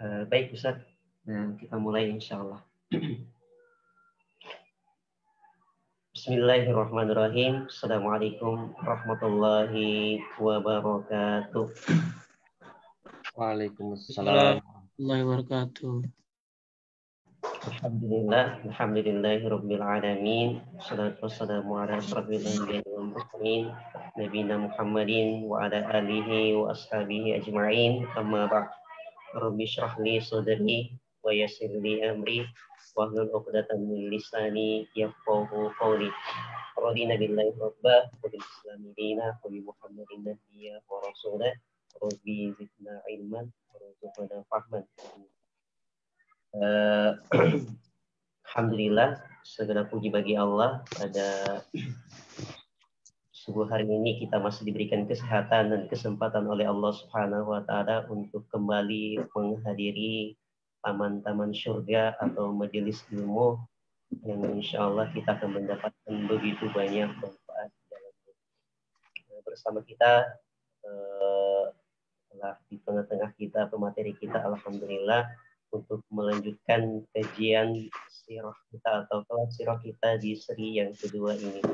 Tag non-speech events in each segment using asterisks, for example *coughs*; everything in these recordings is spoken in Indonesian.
Eh, baik Ustaz, nah, kita mulai insya Allah. *clears throat* Bismillahirrahmanirrahim. Assalamualaikum warahmatullahi wabarakatuh. Waalaikumsalam warahmatullahi wabarakatuh. Alhamdulillah, alhamdulillahi rabbil alamin. Salatu wassalamu ala asrafil anbiya'i wal mursalin, Muhammadin wa ala alihi wa ashabihi ajma'in. Amma ba'd. Rabbi syrah li sudri wa yassir li amri wahlul 'uqdatam min lisani yafqahu qawli. Radina billahi rabba wa bil islami dina wa bi Muhammadin nabiyya wa rasulah. Rabbi zidna ilman wa rzuqna fahman. Eh, *clears throat* alhamdulillah segala puji bagi Allah pada Sungguh hari ini kita masih diberikan kesehatan dan kesempatan oleh Allah Subhanahu wa taala untuk kembali menghadiri taman-taman surga atau majelis ilmu yang insya Allah kita akan mendapatkan begitu banyak manfaat dalamnya. Nah, bersama kita eh, di tengah-tengah kita pemateri kita Alhamdulillah untuk melanjutkan kajian sirah kita atau kelas sirah kita di seri yang kedua ini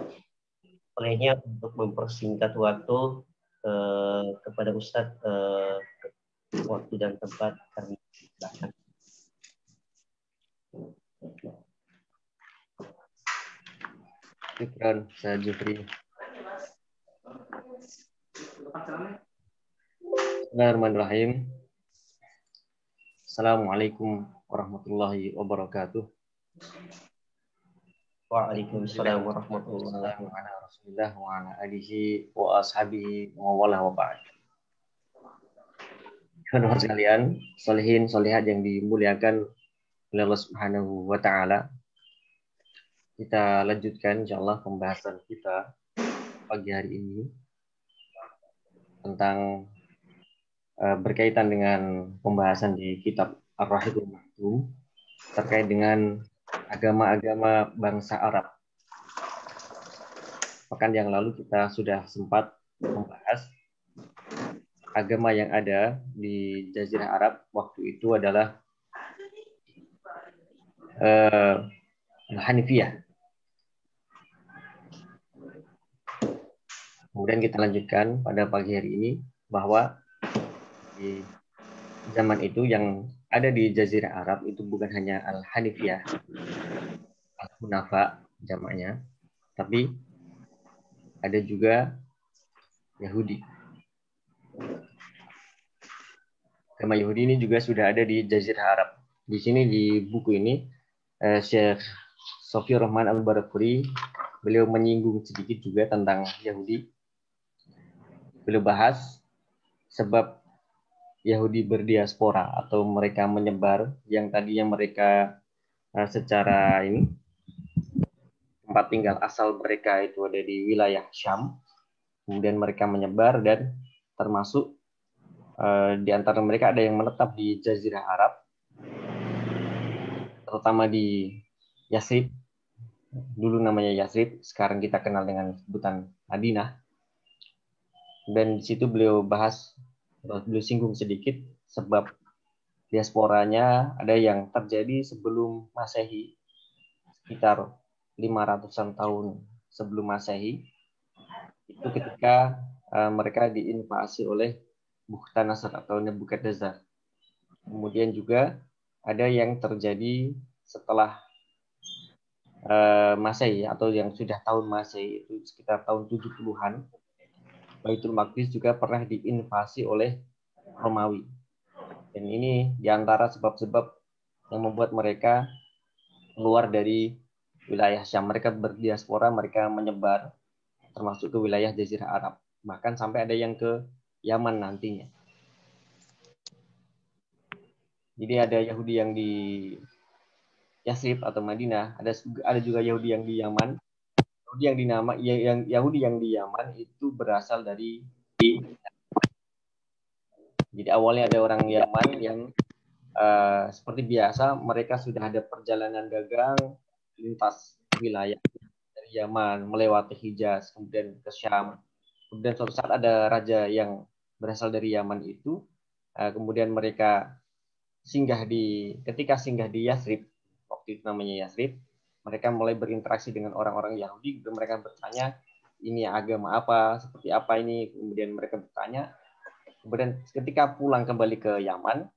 olehnya untuk mempersingkat waktu eh, kepada Ustadz eh, waktu dan tempat kami silakan. Ikran, saya Jufri. Bismillahirrahmanirrahim. Assalamualaikum warahmatullahi wabarakatuh. Waalaikumsalam warahmatullahi wabarakatuh. Wa ala alihi wa ashabihi wa wala wa ba'd. Saudara sekalian, solehin, solehat yang dimuliakan oleh Allah Subhanahu wa taala. Kita lanjutkan insyaallah pembahasan kita pagi hari ini tentang uh, berkaitan dengan pembahasan di kitab Ar-Rahimul Mahtum terkait dengan agama-agama bangsa Arab. Pekan yang lalu kita sudah sempat membahas agama yang ada di Jazirah Arab waktu itu adalah uh, Hanifiyah. Kemudian kita lanjutkan pada pagi hari ini bahwa di zaman itu yang ada di Jazirah Arab itu bukan hanya Al-Hanifiyah, Al-Hunafa jamaknya, tapi ada juga Yahudi. Agama Yahudi ini juga sudah ada di Jazirah Arab. Di sini di buku ini eh, Syekh Sofi Rahman Al Barakuri beliau menyinggung sedikit juga tentang Yahudi. Beliau bahas sebab Yahudi berdiaspora atau mereka menyebar yang tadi yang mereka eh, secara ini tempat tinggal asal mereka itu ada di wilayah Syam, kemudian mereka menyebar dan termasuk eh, di antara mereka ada yang menetap di Jazirah Arab, terutama di Yasrib, dulu namanya Yasrib, sekarang kita kenal dengan sebutan Adina. Dan di situ beliau bahas beliau singgung sedikit sebab diasporanya ada yang terjadi sebelum Masehi sekitar 500-an tahun sebelum Masehi itu ketika uh, mereka diinvasi oleh Nasr atau Nebukadnezar. Kemudian juga ada yang terjadi setelah uh, Masehi atau yang sudah tahun Masehi itu sekitar tahun 70-an Baitul Maqdis juga pernah diinvasi oleh Romawi. Dan ini diantara sebab-sebab yang membuat mereka keluar dari wilayah Syam. Mereka berdiaspora, mereka menyebar termasuk ke wilayah Jazirah Arab. Bahkan sampai ada yang ke Yaman nantinya. Jadi ada Yahudi yang di Yasrib atau Madinah, ada ada juga Yahudi yang di Yaman, Yahudi yang dinama ya, yang, Yahudi yang di Yaman itu berasal dari jadi awalnya ada orang Yaman yang uh, seperti biasa mereka sudah ada perjalanan dagang lintas wilayah dari Yaman melewati Hijaz kemudian ke Syam kemudian suatu saat ada raja yang berasal dari Yaman itu uh, kemudian mereka singgah di ketika singgah di Yasrib waktu itu namanya Yasrib mereka mulai berinteraksi dengan orang-orang Yahudi mereka bertanya ini agama apa seperti apa ini kemudian mereka bertanya kemudian ketika pulang kembali ke Yaman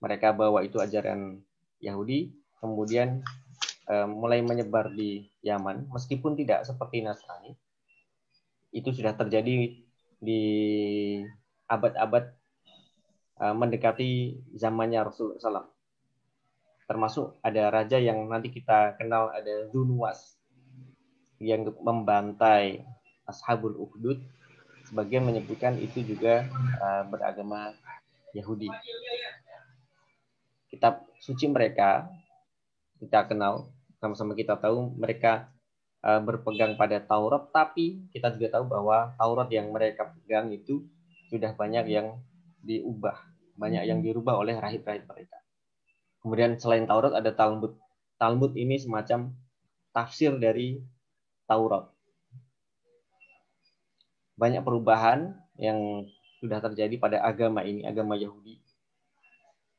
mereka bawa itu ajaran Yahudi kemudian eh, mulai menyebar di Yaman meskipun tidak seperti Nasrani itu sudah terjadi di abad-abad eh, mendekati zamannya Rasulullah SAW termasuk ada raja yang nanti kita kenal ada Dunuas yang membantai Ashabul Uqdud sebagian menyebutkan itu juga uh, beragama Yahudi kitab suci mereka kita kenal sama-sama kita tahu mereka uh, berpegang pada Taurat tapi kita juga tahu bahwa Taurat yang mereka pegang itu sudah banyak yang diubah banyak yang dirubah oleh rahib-rahib mereka Kemudian selain Taurat ada Talmud. Talmud ini semacam tafsir dari Taurat. Banyak perubahan yang sudah terjadi pada agama ini, agama Yahudi.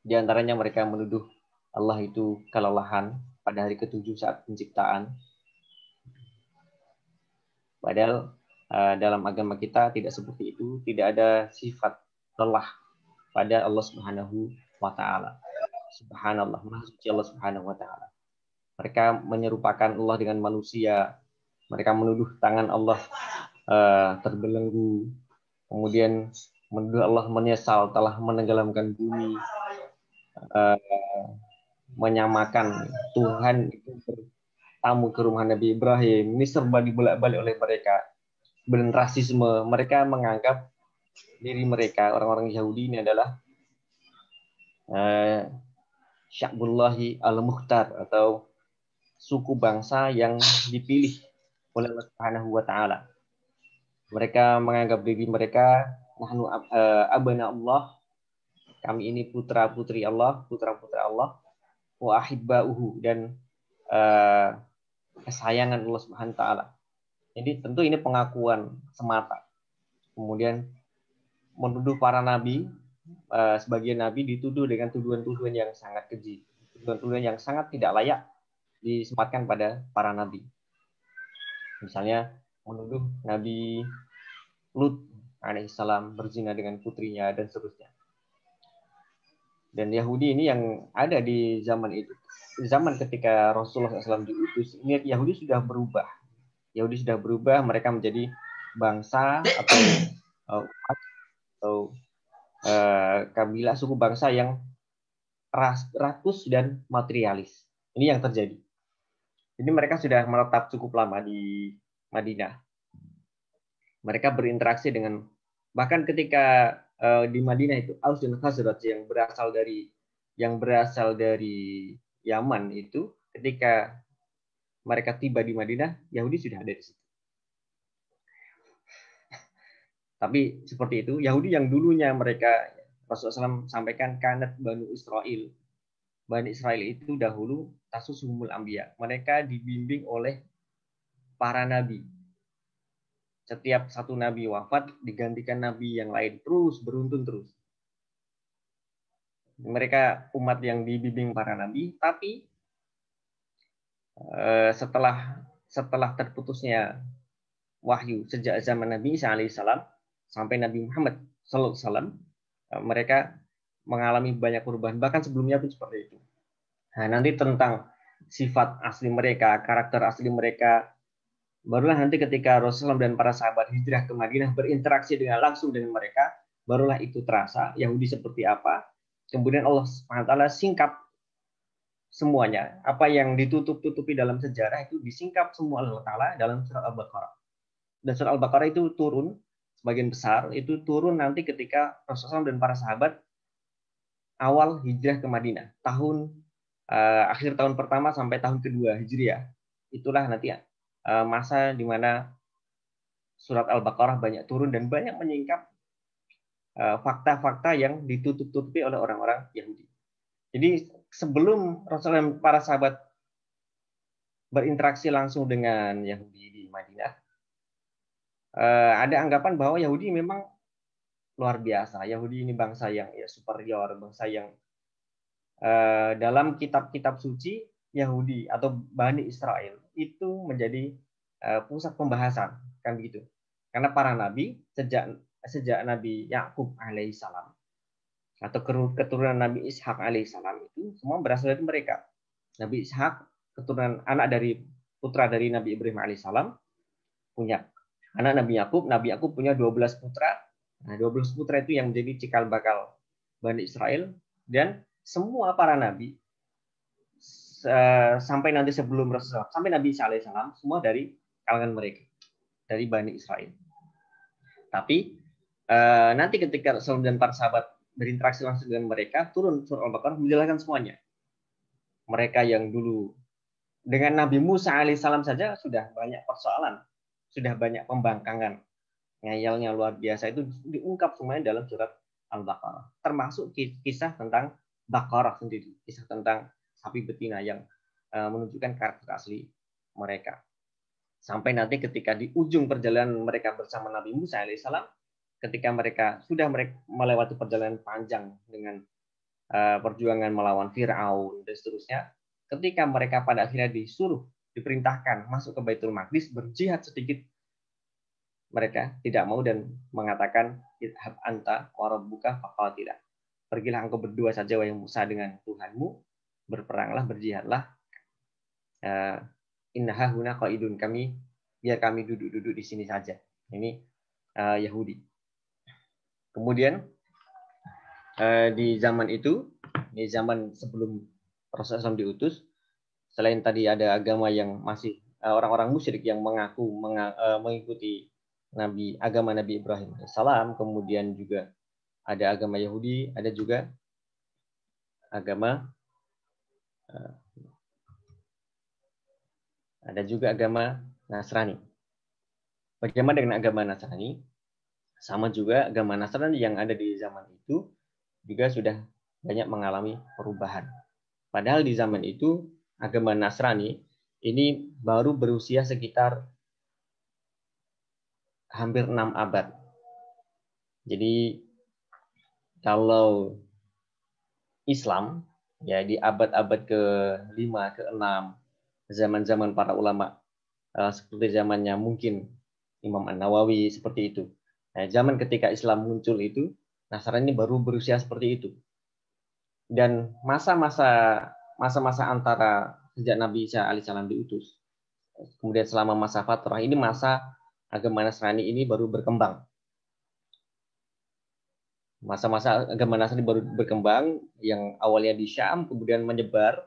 Di antaranya mereka menuduh Allah itu kelelahan pada hari ketujuh saat penciptaan. Padahal eh, dalam agama kita tidak seperti itu, tidak ada sifat lelah pada Allah Subhanahu wa taala subhanallah, maha suci Allah subhanahu wa ta'ala. Mereka menyerupakan Allah dengan manusia. Mereka menuduh tangan Allah uh, terbelenggu. Kemudian menuduh Allah menyesal telah menenggelamkan bumi. Uh, menyamakan Tuhan itu tamu ke rumah Nabi Ibrahim. Ini serba dibolak-balik oleh mereka. Dan rasisme. Mereka menganggap diri mereka, orang-orang Yahudi ini adalah eh, Syakbullahi al-Mukhtar atau suku bangsa yang dipilih oleh Allah Subhanahu wa taala. Mereka menganggap diri mereka nahnu abana eh, Allah. Kami ini putra-putri Allah, putra-putra Allah wa ahibbahu dan uh, kesayangan Allah Subhanahu wa taala. Jadi tentu ini pengakuan semata. Kemudian menuduh para nabi uh, sebagian nabi dituduh dengan tuduhan-tuduhan yang sangat keji, tuduhan-tuduhan yang sangat tidak layak disematkan pada para nabi. Misalnya menuduh Nabi Lut alaihissalam berzina dengan putrinya dan seterusnya. Dan Yahudi ini yang ada di zaman itu, zaman ketika Rasulullah SAW diutus, niat Yahudi sudah berubah. Yahudi sudah berubah, mereka menjadi bangsa atau eh, atau uh, eh, kabilah suku bangsa yang ras, rakus dan materialis. Ini yang terjadi. Jadi mereka sudah menetap cukup lama di Madinah. Mereka berinteraksi dengan bahkan ketika uh, di Madinah itu Aus dan Khazraj yang berasal dari yang berasal dari Yaman itu ketika mereka tiba di Madinah, Yahudi sudah ada di situ. Tapi seperti itu, Yahudi yang dulunya mereka Rasulullah SAW sampaikan kanat Banu Israel. Bani Israel itu dahulu tasus humul Ambia Mereka dibimbing oleh para nabi. Setiap satu nabi wafat digantikan nabi yang lain terus beruntun terus. Mereka umat yang dibimbing para nabi, tapi eh, setelah setelah terputusnya wahyu sejak zaman Nabi Isa alaihissalam sampai Nabi Muhammad SAW eh, mereka mengalami banyak perubahan bahkan sebelumnya pun seperti itu. Nah, nanti tentang sifat asli mereka, karakter asli mereka barulah nanti ketika Rasulullah dan para sahabat hijrah ke Madinah berinteraksi dengan langsung dengan mereka, barulah itu terasa Yahudi seperti apa. Kemudian Allah SWT singkap semuanya. Apa yang ditutup-tutupi dalam sejarah itu disingkap semua Allah Ta'ala dalam surah Al-Baqarah. Dan surat Al-Baqarah itu turun sebagian besar itu turun nanti ketika Rasulullah dan para sahabat awal hijrah ke Madinah tahun eh, akhir tahun pertama sampai tahun kedua hijriah itulah nanti eh, masa di mana surat Al-Baqarah banyak turun dan banyak menyingkap eh, fakta-fakta eh, yang ditutup-tutupi oleh orang-orang Yahudi. Jadi sebelum Rasulullah dan para sahabat berinteraksi langsung dengan Yahudi di Madinah, uh, ada anggapan bahwa Yahudi memang luar biasa. Yahudi ini bangsa yang ya, superior, bangsa yang uh, dalam kitab-kitab suci Yahudi atau Bani Israel itu menjadi uh, pusat pembahasan, kan begitu. Karena para nabi sejak sejak Nabi Yakub alaihissalam atau keturunan Nabi Ishak alaihissalam itu semua berasal dari mereka. Nabi Ishak keturunan anak dari putra dari Nabi Ibrahim alaihissalam punya anak Nabi Yakub. Nabi Yakub punya 12 putra. Nah, 12 putra itu yang menjadi cikal bakal Bani Israel dan semua para nabi sampai nanti sebelum Rasul sampai Nabi Salam, semua dari kalangan mereka dari Bani Israel. Tapi eh, nanti ketika Rasul dan para sahabat berinteraksi langsung dengan mereka turun surah Al-Baqarah menjelaskan semuanya. Mereka yang dulu dengan Nabi Musa alaihissalam saja sudah banyak persoalan sudah banyak pembangkangan ngayalnya luar biasa itu diungkap semuanya dalam surat Al-Baqarah. Termasuk kisah tentang Baqarah sendiri, kisah tentang sapi betina yang eh, menunjukkan karakter asli mereka. Sampai nanti ketika di ujung perjalanan mereka bersama Nabi Musa alaihissalam, ketika mereka sudah mereka melewati perjalanan panjang dengan eh, perjuangan melawan Fir'aun dan seterusnya, ketika mereka pada akhirnya disuruh diperintahkan masuk ke Baitul Maqdis berjihad sedikit mereka tidak mau dan mengatakan idhab anta warabuka rabbuka tidak. Pergilah engkau berdua saja wahai Musa dengan Tuhanmu, berperanglah, berjihadlah. Uh, eh, innaha huna idun kami biar kami duduk-duduk di sini saja. Ini uh, Yahudi. Kemudian uh, di zaman itu, di zaman sebelum Rasulullah diutus, selain tadi ada agama yang masih eh, orang-orang musyrik yang mengaku eh, mengikuti Nabi agama Nabi Ibrahim salam, kemudian juga ada agama Yahudi, ada juga agama eh, ada juga agama Nasrani. Bagaimana dengan agama Nasrani? Sama juga agama Nasrani yang ada di zaman itu juga sudah banyak mengalami perubahan. Padahal di zaman itu agama Nasrani ini baru berusia sekitar hampir 6 abad. Jadi kalau Islam ya di abad-abad ke-5 ke-6 zaman-zaman para ulama eh, seperti zamannya mungkin Imam An-Nawawi seperti itu. Nah, zaman ketika Islam muncul itu Nasrani baru berusia seperti itu. Dan masa-masa masa-masa antara sejak Nabi Isa alaihissalam diutus, kemudian selama masa Fatrah ini masa agama Nasrani ini baru berkembang. Masa-masa agama Nasrani baru berkembang yang awalnya di Syam kemudian menyebar,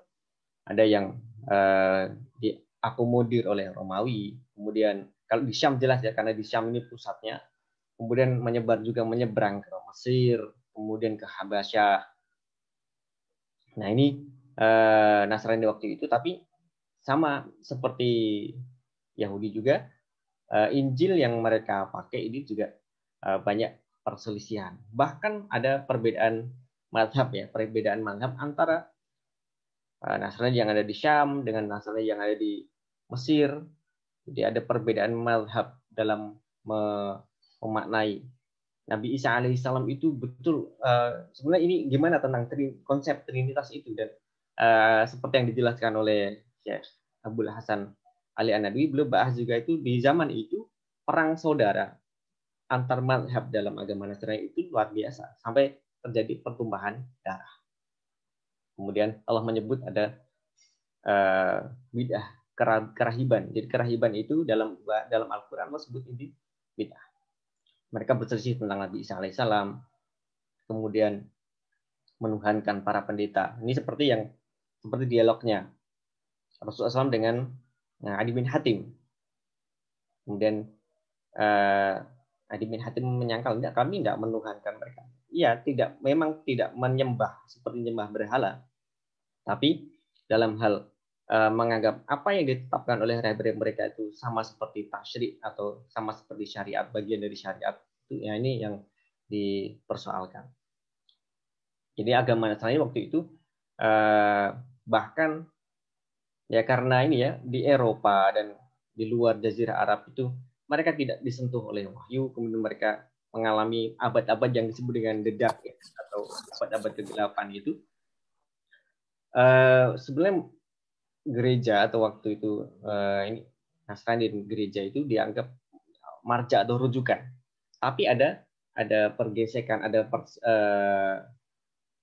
ada yang eh, diakomodir oleh Romawi, kemudian kalau di Syam jelas ya karena di Syam ini pusatnya, kemudian menyebar juga menyeberang ke Mesir, kemudian ke Habasyah. Nah ini Eh, Nasrani waktu itu, tapi sama seperti Yahudi juga, eh, Injil yang mereka pakai ini juga eh, banyak perselisihan. Bahkan ada perbedaan mazhab ya, perbedaan mazhab antara Nasrani yang ada di Syam dengan Nasrani yang ada di Mesir. Jadi ada perbedaan mazhab dalam memaknai Nabi Isa alaihissalam itu betul sebenarnya ini gimana tentang konsep trinitas itu dan Eh, seperti yang dijelaskan oleh Syekh Abdul Hasan Ali Anadwi, beliau bahas juga itu di zaman itu perang saudara antar madhab dalam agama Nasrani itu luar biasa sampai terjadi pertumpahan darah. Kemudian Allah menyebut ada uh, bid'ah kerahiban. Jadi kerahiban itu dalam dalam Al-Qur'an Allah sebut ini bid'ah. Mereka berselisih tentang Nabi Isa alaihissalam, kemudian menuhankan para pendeta. Ini seperti yang seperti dialognya Rasulullah SAW dengan nah, Adi bin Hatim. Kemudian uh, Adi bin Hatim menyangkal, tidak kami tidak menuhankan mereka. Iya, tidak memang tidak menyembah seperti menyembah berhala. Tapi dalam hal uh, menganggap apa yang ditetapkan oleh rebre mereka itu sama seperti tasyrik atau sama seperti syariat bagian dari syariat itu ya ini yang dipersoalkan. Jadi agama Nasrani waktu itu eh, bahkan ya karena ini ya di Eropa dan di luar Jazirah Arab itu mereka tidak disentuh oleh wahyu kemudian mereka mengalami abad-abad yang disebut dengan the dark ya, atau abad-abad ke kegelapan itu uh, eh, sebenarnya gereja atau waktu itu uh, ini Nasrani dan gereja itu dianggap marja atau rujukan tapi ada ada pergesekan ada pers, uh,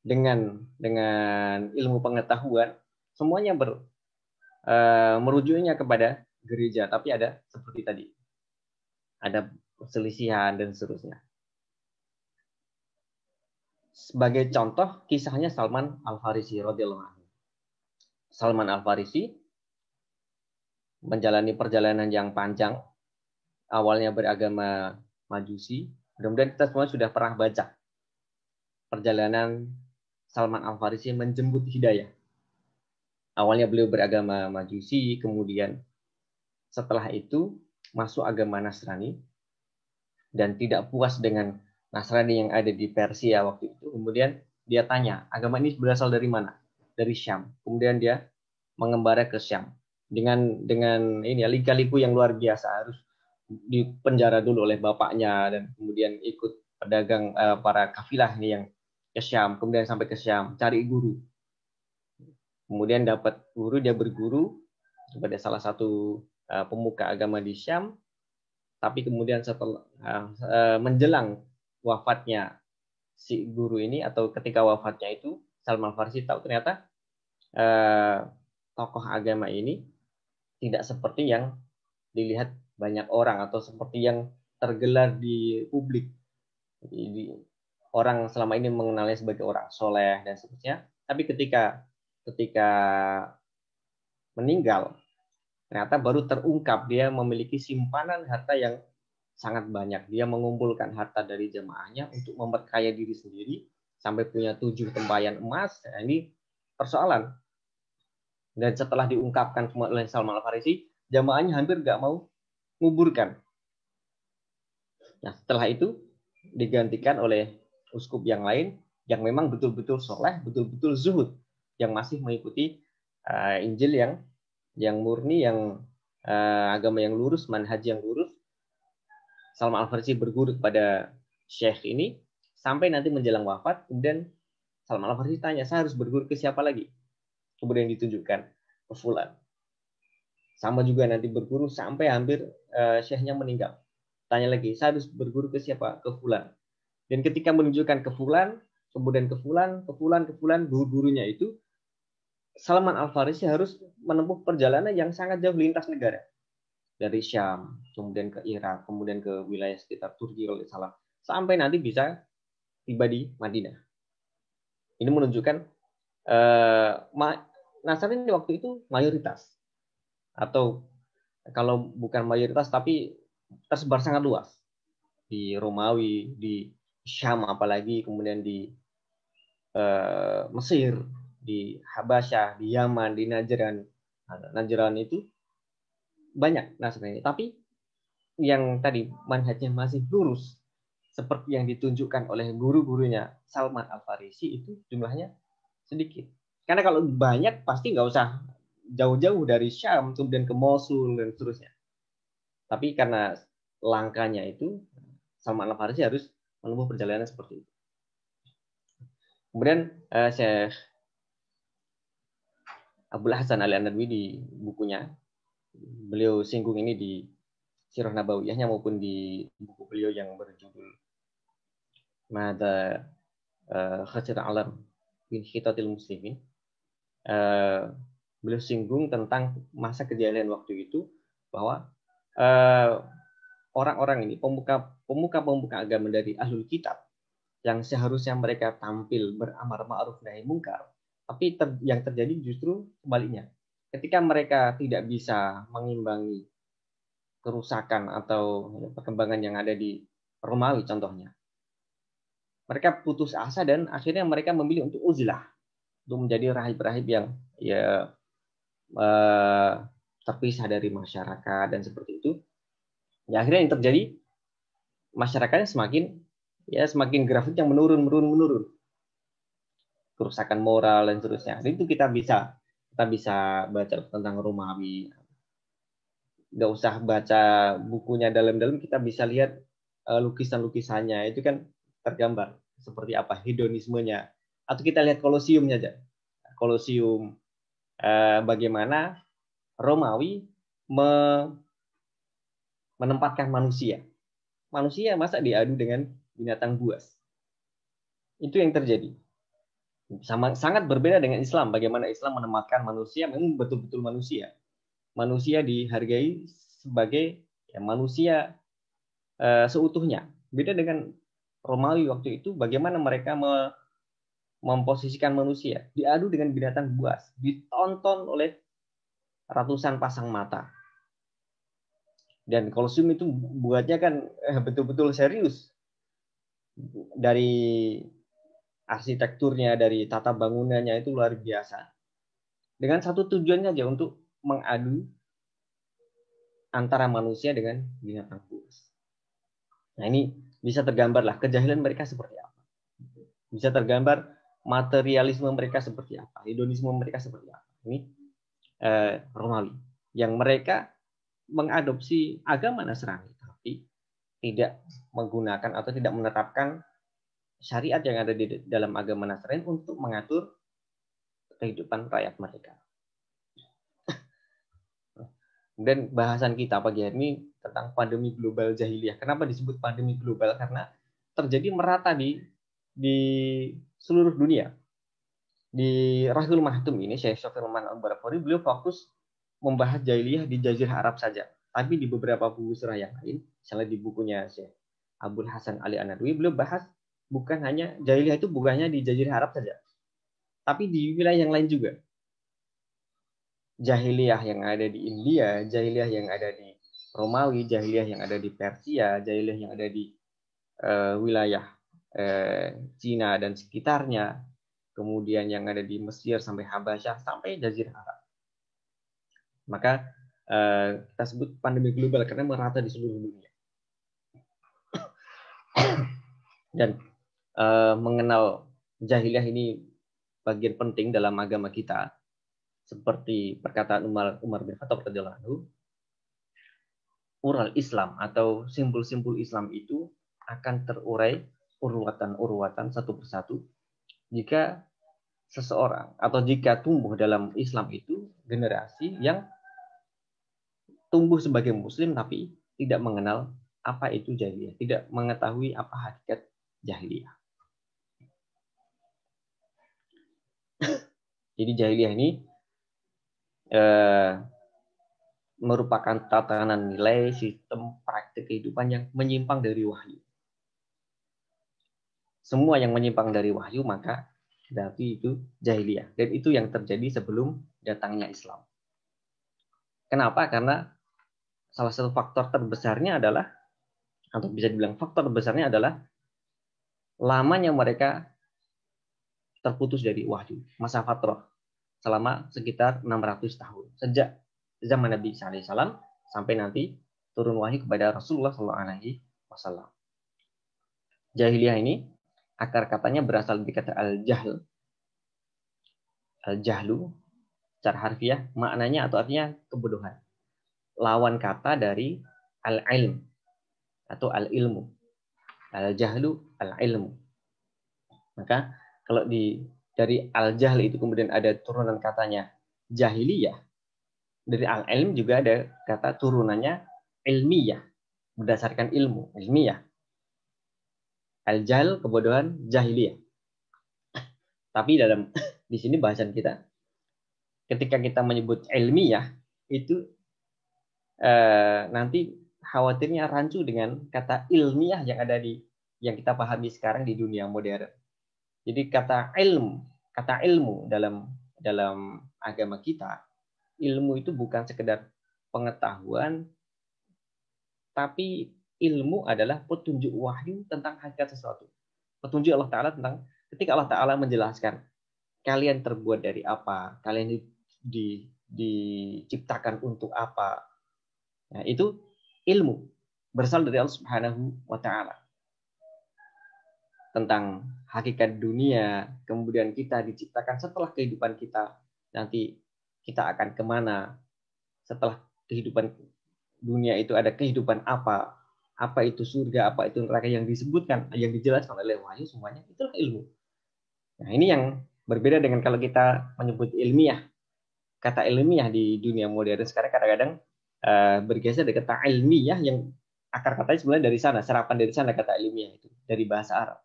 dengan dengan ilmu pengetahuan semuanya ber uh, eh, merujuknya kepada gereja tapi ada seperti tadi ada perselisihan dan seterusnya sebagai contoh kisahnya Salman Al Farisi radhiyallahu Salman Al Farisi menjalani perjalanan yang panjang awalnya beragama Majusi Mudah-mudahan kita semua sudah pernah baca perjalanan Salman Al-Farisi menjemput hidayah. Awalnya beliau beragama Majusi, kemudian setelah itu masuk agama Nasrani dan tidak puas dengan Nasrani yang ada di Persia waktu itu. Kemudian dia tanya, agama ini berasal dari mana? Dari Syam. Kemudian dia mengembara ke Syam dengan dengan ini ya liku yang luar biasa harus dipenjara dulu oleh bapaknya dan kemudian ikut pedagang eh, para kafilah ini yang ke Syam, kemudian sampai ke Syam, cari guru. Kemudian dapat guru, dia berguru kepada salah satu uh, pemuka agama di Syam. Tapi kemudian setelah uh, uh, menjelang wafatnya si guru ini atau ketika wafatnya itu Salman Farsi tahu ternyata tokoh agama ini tidak seperti yang dilihat banyak orang atau seperti yang tergelar di publik orang selama ini mengenalnya sebagai orang soleh dan seterusnya. Tapi ketika ketika meninggal, ternyata baru terungkap dia memiliki simpanan harta yang sangat banyak. Dia mengumpulkan harta dari jemaahnya untuk memperkaya diri sendiri sampai punya tujuh tempayan emas. Nah, ini persoalan. Dan setelah diungkapkan oleh Salman Al-Farisi, jamaahnya hampir nggak mau menguburkan. Nah, setelah itu digantikan oleh uskup yang lain yang memang betul-betul soleh, betul-betul zuhud, yang masih mengikuti uh, Injil yang yang murni, yang uh, agama yang lurus, manhaj yang lurus. Salman Al-Farsi berguru kepada Syekh ini sampai nanti menjelang wafat, kemudian Salman Al-Farsi tanya, saya harus berguru ke siapa lagi? Kemudian ditunjukkan ke Fulan. Sama juga nanti berguru sampai hampir uh, Syekhnya meninggal. Tanya lagi, saya harus berguru ke siapa? Ke Fulan dan ketika menunjukkan ke Fulan, kemudian ke Fulan, ke Fulan, ke Fulan, guru-gurunya itu, Salman Al-Farisi harus menempuh perjalanan yang sangat jauh lintas negara. Dari Syam, kemudian ke Irak, kemudian ke wilayah sekitar Turki kalau tidak salah. Sampai nanti bisa tiba di Madinah. Ini menunjukkan eh, Nasrani di waktu itu mayoritas. Atau kalau bukan mayoritas tapi tersebar sangat luas. Di Romawi, di Syam apalagi kemudian di uh, Mesir, di Habasyah, di Yaman, di Najran. Nah, Najran itu banyak Nasrani, tapi yang tadi manhajnya masih lurus seperti yang ditunjukkan oleh guru-gurunya Salman Al Farisi itu jumlahnya sedikit. Karena kalau banyak pasti nggak usah jauh-jauh dari Syam kemudian ke Mosul dan seterusnya. Tapi karena langkanya itu Salman Al Farisi harus menempuh perjalanan seperti itu. Kemudian uh, Syekh Abdul Hasan Ali Anadwi di bukunya, beliau singgung ini di Sirah Nabawiyahnya maupun di buku beliau yang berjudul Mada uh, eh, Khasir Alam bin Hitatil Muslimin. Uh, beliau singgung tentang masa kejadian waktu itu bahwa uh, orang-orang ini pemuka pemuka pemuka agama dari ahlul kitab yang seharusnya mereka tampil beramar ma'ruf nahi mungkar tapi ter, yang terjadi justru sebaliknya ketika mereka tidak bisa mengimbangi kerusakan atau perkembangan yang ada di Romawi contohnya mereka putus asa dan akhirnya mereka memilih untuk uzlah untuk menjadi rahib-rahib yang ya eh, terpisah dari masyarakat dan seperti itu ya akhirnya yang terjadi masyarakatnya semakin ya semakin grafik yang menurun menurun menurun kerusakan moral dan seterusnya Jadi itu kita bisa kita bisa baca tentang Romawi nggak usah baca bukunya dalam-dalam kita bisa lihat uh, lukisan-lukisannya itu kan tergambar seperti apa hedonismenya atau kita lihat kolosiumnya aja kolosium uh, bagaimana Romawi menempatkan manusia. Manusia masa diadu dengan binatang buas? Itu yang terjadi. Sama, sangat berbeda dengan Islam. Bagaimana Islam menempatkan manusia memang betul-betul manusia. Manusia dihargai sebagai ya, manusia uh, seutuhnya. Beda dengan Romawi waktu itu, bagaimana mereka me, memposisikan manusia. Diadu dengan binatang buas. Ditonton oleh ratusan pasang mata dan kolosium itu buatnya kan eh, betul-betul serius dari arsitekturnya dari tata bangunannya itu luar biasa dengan satu tujuannya aja untuk mengadu antara manusia dengan binatang buas. Nah ini bisa tergambar lah kejahilan mereka seperti apa. Bisa tergambar materialisme mereka seperti apa, hedonisme mereka seperti apa. Ini eh, Romawi yang mereka mengadopsi agama Nasrani, tapi tidak menggunakan atau tidak menerapkan syariat yang ada di dalam agama Nasrani untuk mengatur kehidupan rakyat mereka. Dan bahasan kita pagi hari ini tentang pandemi global jahiliyah. Kenapa disebut pandemi global? Karena terjadi merata di di seluruh dunia. Di Rahul Mahtum ini, Syekh Syafir al barafuri beliau fokus membahas jahiliyah di Jazirah Arab saja. Tapi di beberapa buku surah yang lain, misalnya di bukunya Syekh Abdul Hasan Ali Anadwi, beliau bahas bukan hanya jahiliyah itu bukannya di Jazirah Arab saja, tapi di wilayah yang lain juga. Jahiliyah yang ada di India, jahiliyah yang ada di Romawi, jahiliyah yang ada di Persia, jahiliyah yang ada di uh, wilayah uh, Cina dan sekitarnya, kemudian yang ada di Mesir sampai Habasyah sampai Jazirah Arab. Maka uh, kita sebut pandemi global karena merata di seluruh dunia. Dan uh, mengenal jahiliyah ini bagian penting dalam agama kita seperti perkataan Umar, Umar bin Khattab radhiyallahu anhu ural Islam atau simbol-simbol Islam itu akan terurai urutan-urutan satu persatu jika seseorang atau jika tumbuh dalam Islam itu generasi yang tumbuh sebagai muslim tapi tidak mengenal apa itu jahiliyah, tidak mengetahui apa hakikat jahiliyah. *coughs* Jadi jahiliyah ini eh, merupakan tatanan nilai, sistem, praktik kehidupan yang menyimpang dari wahyu. Semua yang menyimpang dari wahyu maka berarti itu jahiliyah dan itu yang terjadi sebelum datangnya Islam. Kenapa? Karena salah satu faktor terbesarnya adalah atau bisa dibilang faktor terbesarnya adalah lamanya mereka terputus dari wahyu, masa fatroh selama sekitar 600 tahun sejak zaman Nabi Wasallam sampai nanti turun wahyu kepada Rasulullah Shallallahu Alaihi Wasallam. Jahiliyah ini akar katanya berasal dari kata al-jahl. Al-jahlu cara harfiah maknanya atau artinya kebodohan lawan kata dari al-ilm atau al-ilmu. Al-jahlu al-ilmu. Maka kalau di dari al-jahl itu kemudian ada turunan katanya jahiliyah. Dari al-ilm juga ada kata turunannya ilmiyah berdasarkan ilmu, ilmiyah Al-jahl kebodohan jahiliyah. Tapi dalam *laughs* di sini bahasan kita ketika kita menyebut ilmiyah itu Eh, nanti khawatirnya rancu dengan kata ilmiah yang ada di yang kita pahami sekarang di dunia modern. Jadi kata ilmu, kata ilmu dalam dalam agama kita, ilmu itu bukan sekedar pengetahuan, tapi ilmu adalah petunjuk wahyu tentang hakikat sesuatu. Petunjuk Allah Ta'ala tentang ketika Allah Ta'ala menjelaskan, kalian terbuat dari apa, kalian di, di, diciptakan untuk apa, Ya, itu ilmu berasal dari Allah Subhanahu wa taala. Tentang hakikat dunia, kemudian kita diciptakan setelah kehidupan kita nanti kita akan kemana setelah kehidupan dunia itu ada kehidupan apa apa itu surga apa itu neraka yang disebutkan yang dijelaskan oleh wahyu semuanya itulah ilmu nah ini yang berbeda dengan kalau kita menyebut ilmiah kata ilmiah di dunia modern sekarang kadang-kadang Eh, bergeser dari kata ilmiah yang akar katanya sebenarnya dari sana, serapan dari sana kata ilmiah itu, dari bahasa Arab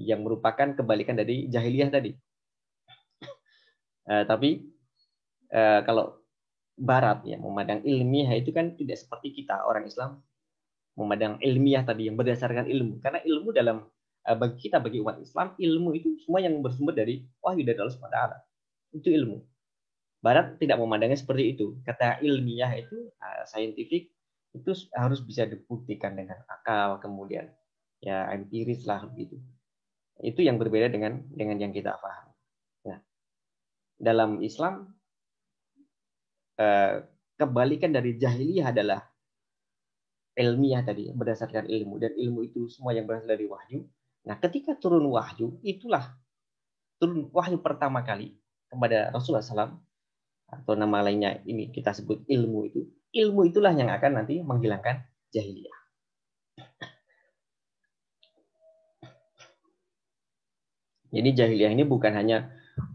yang merupakan kebalikan dari jahiliyah tadi. Eh, tapi eh, kalau Barat ya memandang ilmiah itu kan tidak seperti kita orang Islam memandang ilmiah tadi yang berdasarkan ilmu karena ilmu dalam eh, bagi kita bagi umat Islam ilmu itu semua yang bersumber dari wahyu dari Allah SWT itu ilmu Barat tidak memandangnya seperti itu. Kata ilmiah itu uh, saintifik itu harus bisa dibuktikan dengan akal kemudian ya empiris lah begitu. Itu yang berbeda dengan dengan yang kita paham. Nah, dalam Islam uh, kebalikan dari jahiliyah adalah ilmiah tadi berdasarkan ilmu dan ilmu itu semua yang berasal dari wahyu. Nah, ketika turun wahyu itulah turun wahyu pertama kali kepada Rasulullah SAW atau nama lainnya ini kita sebut ilmu itu, ilmu itulah yang akan nanti menghilangkan jahiliyah. Jadi jahiliyah ini bukan hanya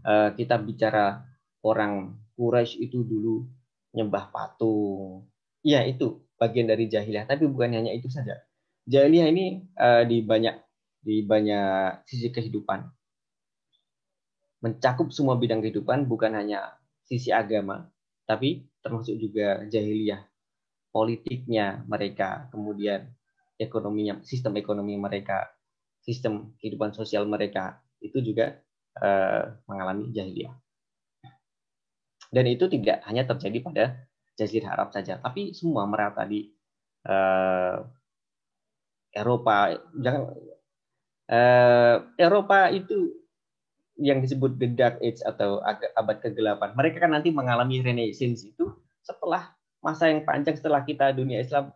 eh, kita bicara orang Quraisy itu dulu nyembah patung. Ya itu bagian dari jahiliyah, tapi bukan hanya itu saja. Jahiliyah ini eh, di banyak di banyak sisi kehidupan. Mencakup semua bidang kehidupan bukan hanya sisi agama, tapi termasuk juga jahiliyah, politiknya mereka, kemudian ekonominya, sistem ekonomi mereka, sistem kehidupan sosial mereka itu juga eh, mengalami jahiliyah. Dan itu tidak hanya terjadi pada Jazirah Arab saja, tapi semua merata di eh, Eropa. Jangan eh, Eropa itu yang disebut the dark age atau abad kegelapan. Mereka kan nanti mengalami renaissance itu setelah masa yang panjang setelah kita dunia Islam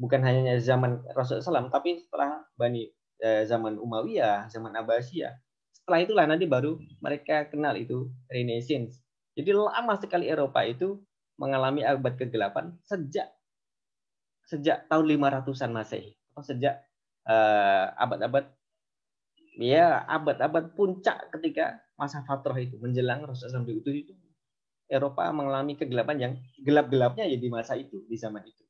bukan hanya zaman Rasul Islam tapi setelah Bani eh, zaman Umayyah, zaman Abbasiyah. Setelah itulah nanti baru mereka kenal itu renaissance. Jadi lama sekali Eropa itu mengalami abad kegelapan sejak sejak tahun 500-an Masehi atau sejak eh, abad -abad ya abad-abad puncak ketika masa fatrah itu menjelang Rasulullah sampai diutus itu Eropa mengalami kegelapan yang gelap-gelapnya ya di masa itu di zaman itu.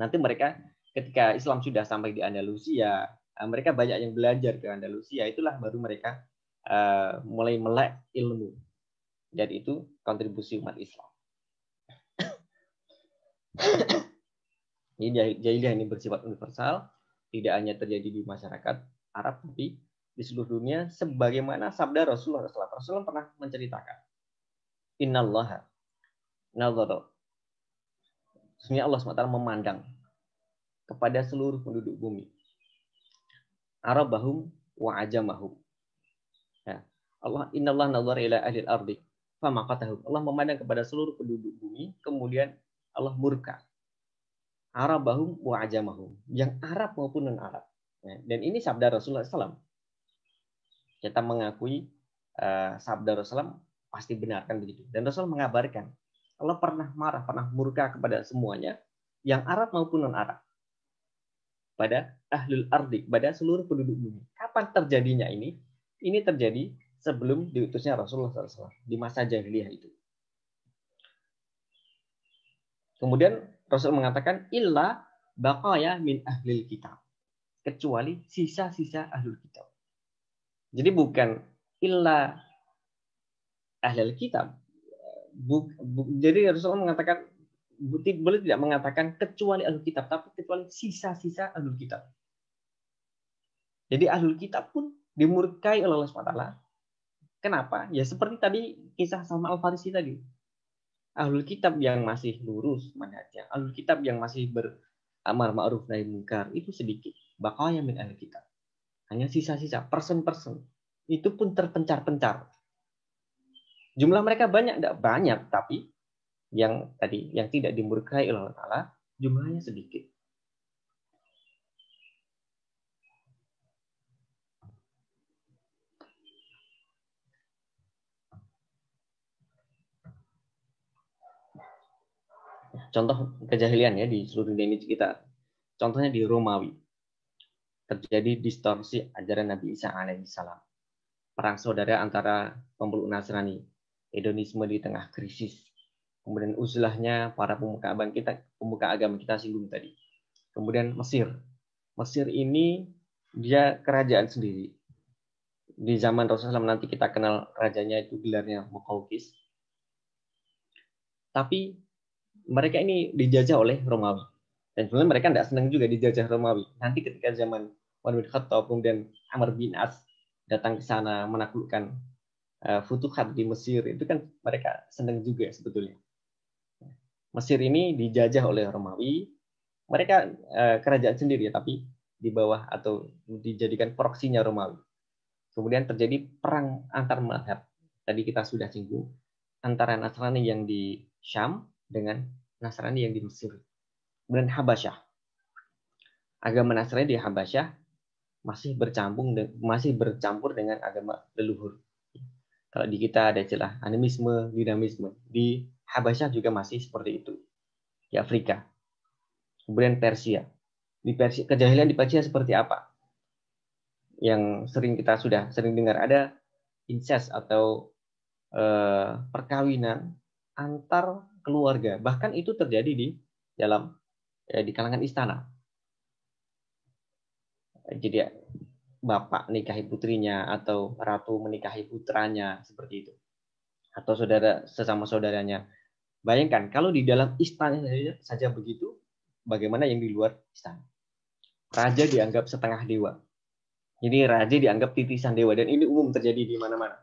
Nanti mereka ketika Islam sudah sampai di Andalusia, eh, mereka banyak yang belajar ke Andalusia, itulah baru mereka eh, mulai melek ilmu. Dan itu kontribusi umat Islam. Jadi *coughs* jahiliyah ini bersifat universal, tidak hanya terjadi di masyarakat Arab tapi di seluruh dunia sebagaimana sabda Rasulullah SAW. Rasulullah pernah menceritakan innallaha nazara Sesungguhnya Allah SWT memandang kepada seluruh penduduk bumi. Arabahum wa ajamahum. Ya. Allah innallah nazar ila ahli ardi famaqatahum. Allah memandang kepada seluruh penduduk bumi, kemudian Allah murka. Arabahum wa ajamahum. Yang Arab maupun non-Arab. Ya, dan ini sabda Rasulullah SAW. Kita mengakui uh, sabda Rasulullah SAW pasti benarkan begitu. Dan Rasul mengabarkan Allah pernah marah, pernah murka kepada semuanya, yang Arab maupun non Arab, pada ahlul ardi, pada seluruh penduduk bumi. Kapan terjadinya ini? Ini terjadi sebelum diutusnya Rasulullah SAW di masa jahiliyah itu. Kemudian Rasul mengatakan illa baqaya min ahlil kitab kecuali sisa-sisa ahlul kitab. Jadi bukan illa ahlul kitab. Buk, bu, jadi Rasulullah mengatakan boleh tidak mengatakan kecuali ahlul kitab, tapi kecuali sisa-sisa ahlul kitab. Jadi ahlul kitab pun dimurkai oleh Allah SWT. Kenapa? Ya seperti tadi kisah sama Al-Farisi tadi. Ahlul kitab yang masih lurus manhajnya, ahlul kitab yang masih beramar ma'ruf nahi mungkar itu sedikit bakal yang milik kita Hanya sisa-sisa, persen-persen. Itu pun terpencar-pencar. Jumlah mereka banyak, tidak banyak, tapi yang tadi yang tidak dimurkai oleh Allah jumlahnya sedikit. Contoh kejahilian ya di seluruh dunia ini kita. Contohnya di Romawi terjadi distorsi ajaran Nabi Isa alaihissalam. Perang saudara antara pemeluk Nasrani, hedonisme di tengah krisis, kemudian uzlahnya para pemuka agama kita, pemuka agama kita singgung tadi. Kemudian Mesir. Mesir ini dia kerajaan sendiri. Di zaman Rasulullah nanti kita kenal rajanya itu gelarnya Mukaukis. Tapi mereka ini dijajah oleh Romawi. Dan sebenarnya mereka tidak senang juga dijajah Romawi. Nanti ketika zaman Umar bin Khattab kemudian Amr bin As datang ke sana menaklukkan uh, futuhat di Mesir itu kan mereka senang juga sebetulnya. Mesir ini dijajah oleh Romawi, mereka uh, kerajaan sendiri ya tapi di bawah atau dijadikan proksinya Romawi. Kemudian terjadi perang antar madhab. Tadi kita sudah singgung antara Nasrani yang di Syam dengan Nasrani yang di Mesir. Kemudian Habasyah. Agama Nasrani di Habasyah masih bercampur masih bercampur dengan agama leluhur. Kalau di kita ada celah animisme, dinamisme. Di Habasyah juga masih seperti itu. Di Afrika. Kemudian Persia. Di Persia kejahilan di Persia seperti apa? Yang sering kita sudah sering dengar ada incest atau eh, perkawinan antar keluarga. Bahkan itu terjadi di dalam ya, di kalangan istana jadi ya, bapak nikahi putrinya atau ratu menikahi putranya seperti itu atau saudara sesama saudaranya bayangkan kalau di dalam istana saja, saja begitu bagaimana yang di luar istana raja dianggap setengah dewa jadi raja dianggap titisan dewa dan ini umum terjadi di mana-mana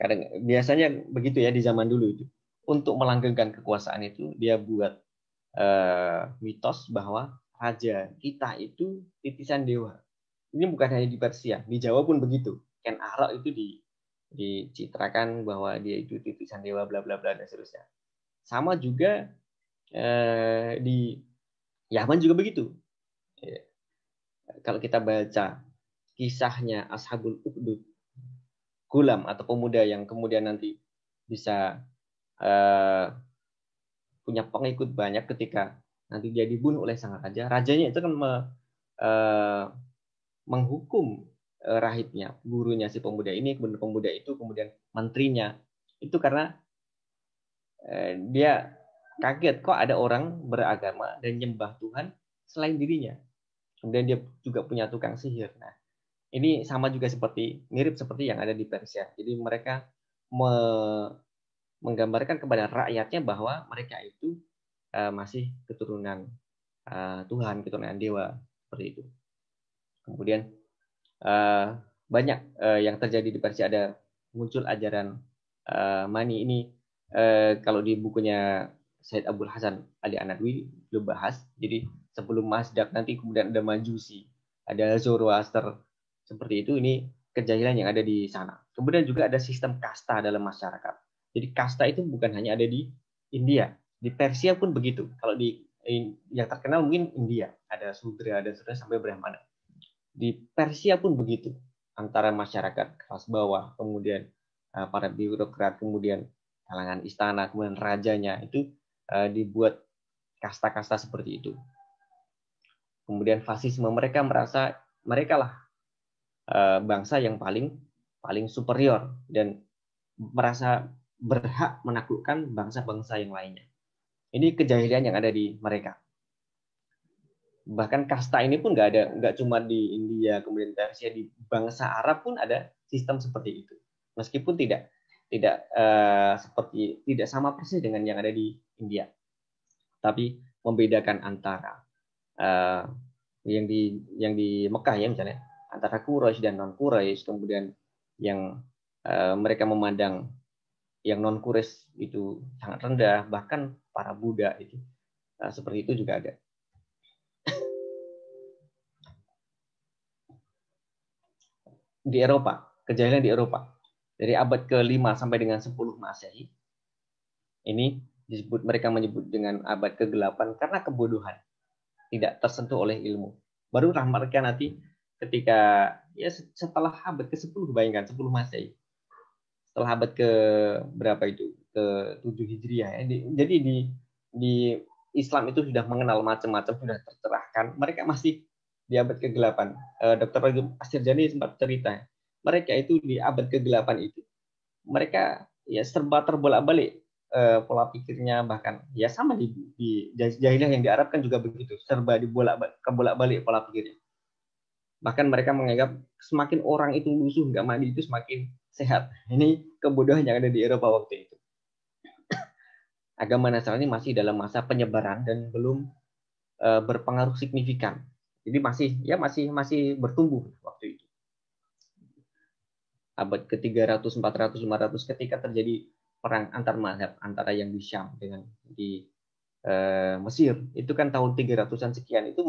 kadang biasanya begitu ya di zaman dulu itu untuk melanggengkan kekuasaan itu dia buat uh, mitos bahwa raja, kita itu titisan dewa. Ini bukan hanya di Persia, di Jawa pun begitu. Ken Arok itu di, dicitrakan bahwa dia itu titisan dewa bla bla bla dan seterusnya. Sama juga eh, di Yaman juga begitu. Ya. Kalau kita baca kisahnya Ashabul Uqdud, gulam atau pemuda yang kemudian nanti bisa eh, punya pengikut banyak ketika nanti dia dibunuh oleh sang raja rajanya itu kan me, eh, menghukum eh, rahibnya gurunya si pemuda ini kemudian pemuda itu kemudian menterinya itu karena eh, dia kaget kok ada orang beragama dan nyembah Tuhan selain dirinya kemudian dia juga punya tukang sihir nah ini sama juga seperti mirip seperti yang ada di Persia jadi mereka me, menggambarkan kepada rakyatnya bahwa mereka itu Eh, masih keturunan uh, Tuhan, keturunan dewa seperti itu. Kemudian uh, banyak uh, yang terjadi di Persia ada muncul ajaran uh, mani ini uh, kalau di bukunya Said Abdul Hasan Ali Anadwi belum bahas. Jadi sebelum Mazdak nanti kemudian ada Majusi, ada Zoroaster seperti itu ini kejahilan yang ada di sana. Kemudian juga ada sistem kasta dalam masyarakat. Jadi kasta itu bukan hanya ada di India, di Persia pun begitu. Kalau di yang terkenal mungkin India, ada sudra, dan sudra sampai Brahmana. Di Persia pun begitu antara masyarakat kelas bawah, kemudian eh, para birokrat, kemudian kalangan istana, kemudian rajanya itu eh, dibuat kasta-kasta seperti itu. Kemudian fasisme mereka merasa mereka lah eh, bangsa yang paling paling superior dan merasa berhak menaklukkan bangsa-bangsa yang lainnya. Ini kejahilian yang ada di mereka. Bahkan kasta ini pun nggak ada, nggak cuma di India, kemudian Persia, di bangsa Arab pun ada sistem seperti itu. Meskipun tidak tidak uh, seperti tidak sama persis dengan yang ada di India, tapi membedakan antara uh, yang di yang di Mekah ya misalnya antara Quraisy dan non Quraisy kemudian yang uh, mereka memandang yang non Quraisy itu sangat rendah bahkan para Buddha itu. Nah, seperti itu juga ada. Di Eropa, kejadian di Eropa. Dari abad ke-5 sampai dengan 10 Masehi. Ini disebut mereka menyebut dengan abad ke kegelapan karena kebodohan. Tidak tersentuh oleh ilmu. Barulah mereka nanti ketika ya setelah abad ke-10 bayangkan 10 Masehi setelah abad ke berapa itu ke tujuh Hijriah ya. Jadi di di Islam itu sudah mengenal macam-macam sudah tercerahkan. Mereka masih di abad ke-8. Dr. Jani sempat cerita, mereka itu di abad ke-8 itu mereka ya serba terbolak-balik eh, pola pikirnya bahkan ya sama di, di jahiliyah yang diharapkan juga begitu, serba dibolak-balik kebolak-balik pola pikirnya. Bahkan mereka menganggap semakin orang itu lusuh nggak mandi itu semakin sehat. Ini kebodohan yang ada di Eropa waktu itu. Agama Nasrani masih dalam masa penyebaran dan belum e, berpengaruh signifikan. Jadi masih ya masih masih bertumbuh waktu itu. Abad ke-300, 400, 500 ketika terjadi perang antar mazhab antara yang di Syam dengan di uh, Mesir itu kan tahun 300-an sekian itu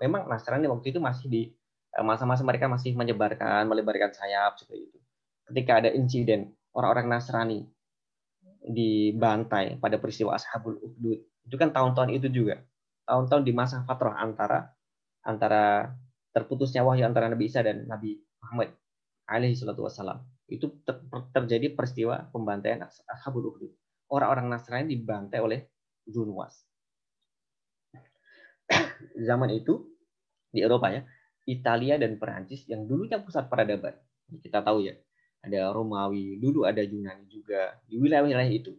memang Nasrani waktu itu masih di e, masa-masa mereka masih menyebarkan melebarkan sayap seperti itu ketika ada insiden orang-orang Nasrani dibantai pada peristiwa Ashabul Uqdud. Itu kan tahun-tahun itu juga. Tahun-tahun di masa fatrah antara antara terputusnya wahyu antara Nabi Isa dan Nabi Muhammad alaihi salatu wasallam. Itu ter terjadi peristiwa pembantaian Ashabul Uqdud. Orang-orang Nasrani dibantai oleh Junwas. *coughs* Zaman itu di Eropa ya, Italia dan Perancis yang dulunya pusat peradaban. Kita tahu ya, ada Romawi, dulu ada Yunani juga di wilayah-wilayah itu.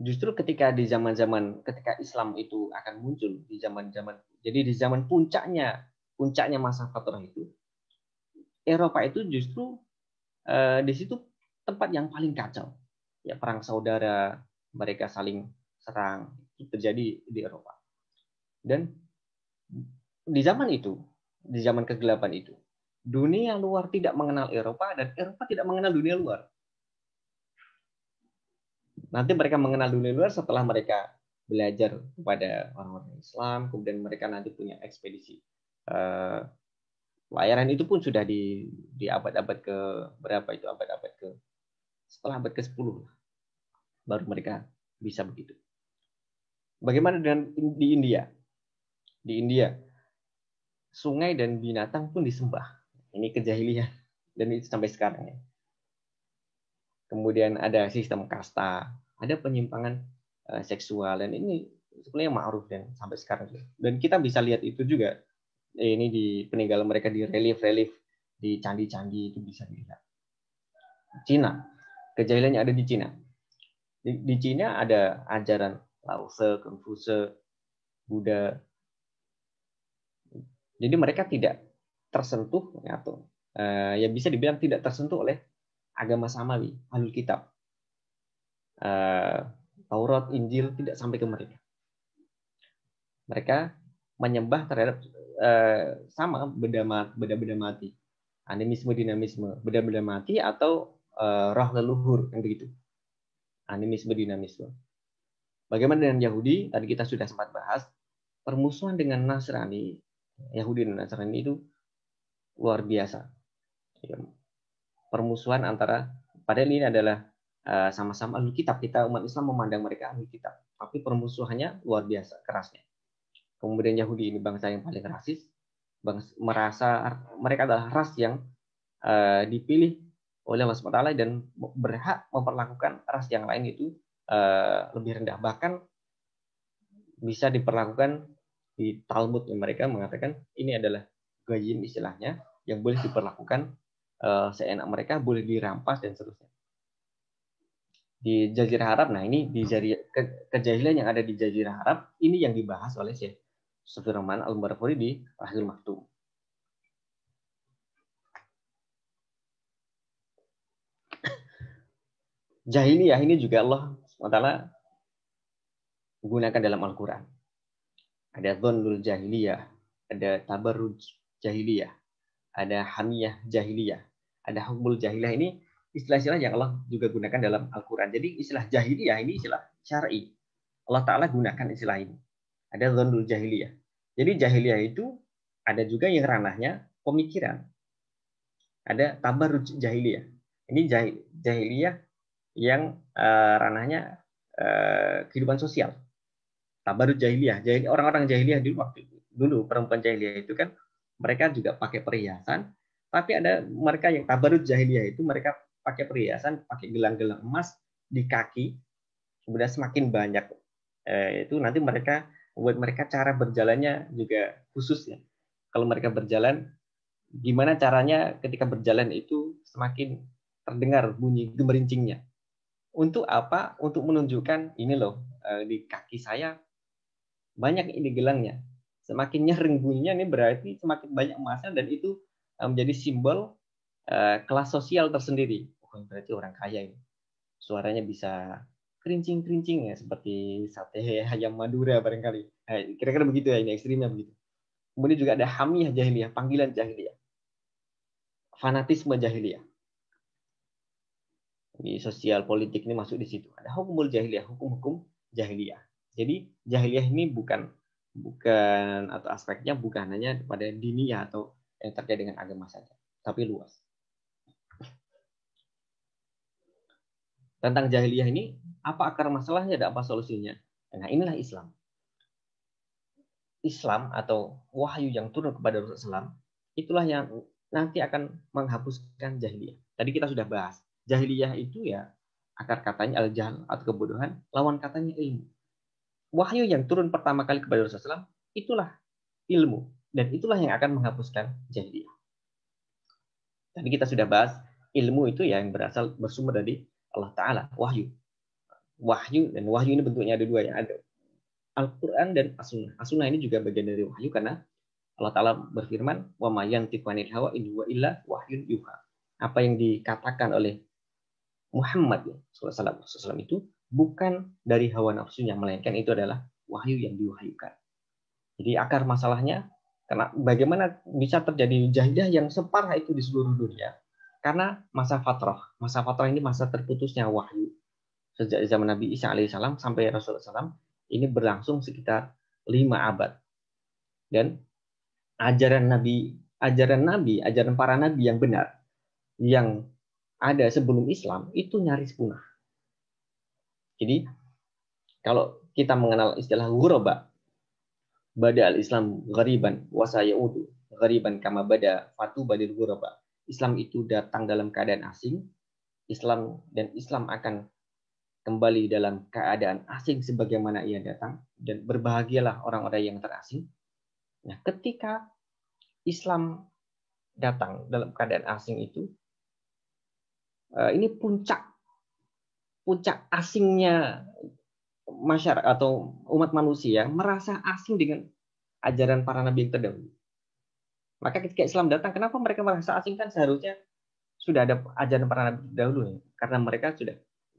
Justru ketika di zaman-zaman ketika Islam itu akan muncul di zaman-zaman jadi di zaman puncaknya puncaknya masa Fatrah itu Eropa itu justru eh, di situ tempat yang paling kacau. Ya perang saudara, mereka saling serang itu terjadi di Eropa. Dan di zaman itu, di zaman kegelapan itu, dunia luar tidak mengenal Eropa dan Eropa tidak mengenal dunia luar. Nanti mereka mengenal dunia luar setelah mereka belajar kepada orang-orang Islam, kemudian mereka nanti punya ekspedisi. Eh, layaran itu pun sudah di, di abad-abad ke berapa itu abad-abad ke setelah abad ke 10 baru mereka bisa begitu. Bagaimana dengan di India? Di India, sungai dan binatang pun disembah. Ini kejahilian dan itu sampai sekarang ya. Kemudian ada sistem kasta, ada penyimpangan uh, seksual dan ini sebenarnya ma'ruf dan sampai sekarang juga. Dan kita bisa lihat itu juga eh, ini di peninggalan mereka di relief-relief di candi-candi itu bisa dilihat. Cina, kejahilannya ada di Cina. Di, di Cina ada ajaran Lao Tse, Confucius, Buddha. Jadi mereka tidak tersentuh atau ya, eh, ya bisa dibilang tidak tersentuh oleh agama samawi, alul kitab. eh, Taurat, Injil tidak sampai ke mereka. Mereka menyembah terhadap eh, sama beda beda mati, animisme, dinamisme, beda beda mati atau eh, roh leluhur yang begitu, animisme, dinamisme. Bagaimana dengan Yahudi? Tadi kita sudah sempat bahas permusuhan dengan Nasrani, Yahudi dan Nasrani itu luar biasa. Ya. permusuhan antara padahal ini adalah eh, sama-sama ahli kitab kita umat Islam memandang mereka ahli kitab, tapi permusuhannya luar biasa kerasnya. Kemudian Yahudi ini bangsa yang paling rasis, bangsa, merasa mereka adalah ras yang uh, dipilih oleh Allah SWT dan berhak memperlakukan ras yang lain itu uh, lebih rendah bahkan bisa diperlakukan di Talmud mereka mengatakan ini adalah gajin istilahnya yang boleh diperlakukan uh, seenak mereka, boleh dirampas dan seterusnya. Di Jazirah Arab, nah ini di jari, ke, kejahilan yang ada di Jazirah Arab, ini yang dibahas oleh Syekh Sufirman Al-Barfuri di Rahil Maktum. *coughs* Jahiliyah ini juga Allah SWT gunakan dalam Al-Quran. Ada zonul jahiliyah, ada tabarruj jahiliyah, ada hamiyah jahiliyah, ada hukmul jahiliyah ini istilah-istilah yang Allah juga gunakan dalam Al-Qur'an. Jadi istilah jahiliyah ini istilah syar'i. Allah taala gunakan istilah ini. Ada zonul jahiliyah. Jadi jahiliyah itu ada juga yang ranahnya pemikiran. Ada tabaruj jahiliyah. Ini jahiliyah yang eh, ranahnya eh, kehidupan sosial. Tabaruj jahiliyah. Orang-orang jahiliyah dulu waktu dulu perempuan jahiliyah itu kan mereka juga pakai perhiasan, tapi ada mereka yang tabarut jahiliyah itu mereka pakai perhiasan, pakai gelang-gelang emas di kaki, kemudian semakin banyak eh, itu nanti mereka buat mereka cara berjalannya juga khusus ya. Kalau mereka berjalan, gimana caranya ketika berjalan itu semakin terdengar bunyi gemerincingnya. Untuk apa? Untuk menunjukkan ini loh eh, di kaki saya banyak ini gelangnya semakin nyaring bunyinya ini berarti semakin banyak emasnya dan itu eh, menjadi simbol eh, kelas sosial tersendiri. Oh, berarti orang kaya ini. Suaranya bisa kerincing-kerincing ya seperti sate ayam Madura barangkali. Eh, kira-kira begitu ya ini ekstrimnya begitu. Kemudian juga ada hamiyah jahiliyah, panggilan jahiliyah. Fanatisme jahiliyah. Ini sosial politik ini masuk di situ. Ada hukumul jahiliyah, hukum-hukum jahiliyah. Jadi jahiliyah ini bukan bukan atau aspeknya bukan hanya pada ya atau yang terkait dengan agama saja, tapi luas. Tentang jahiliyah ini, apa akar masalahnya dan apa solusinya? Nah, inilah Islam. Islam atau wahyu yang turun kepada Rasulullah, itulah yang nanti akan menghapuskan jahiliyah. Tadi kita sudah bahas, jahiliyah itu ya akar katanya al-jahl atau kebodohan, lawan katanya ilmu wahyu yang turun pertama kali kepada Rasulullah SAW, itulah ilmu. Dan itulah yang akan menghapuskan jahiliyah. Tadi kita sudah bahas ilmu itu yang berasal bersumber dari Allah Ta'ala, wahyu. Wahyu, dan wahyu ini bentuknya ada dua. ya ada Al-Quran dan As-Sunnah. As-Sunnah ini juga bagian dari wahyu karena Allah Ta'ala berfirman, wa mayan hawa in huwa illa wahyun yuha. Apa yang dikatakan oleh Muhammad SAW, ya, SAW itu bukan dari hawa nafsunya, melainkan itu adalah wahyu yang diwahyukan. Jadi akar masalahnya, karena bagaimana bisa terjadi jahidah yang separah itu di seluruh dunia? Karena masa fatrah. Masa fatrah ini masa terputusnya wahyu. Sejak zaman Nabi Isa alaihissalam sampai Rasulullah SAW, ini berlangsung sekitar lima abad. Dan ajaran Nabi, ajaran Nabi, ajaran para Nabi yang benar, yang ada sebelum Islam, itu nyaris punah jadi kalau kita mengenal istilah ghuraba, bada al-Islam ghariban wa sayaudu ghariban kama bada fatu badil ghuraba. Islam itu datang dalam keadaan asing, Islam dan Islam akan kembali dalam keadaan asing sebagaimana ia datang dan berbahagialah orang-orang yang terasing. Nah, ketika Islam datang dalam keadaan asing itu eh, ini puncak puncak asingnya masyarakat atau umat manusia merasa asing dengan ajaran para nabi yang terdahulu. Maka ketika Islam datang, kenapa mereka merasa asing kan seharusnya sudah ada ajaran para nabi terdahulu ya? Karena mereka sudah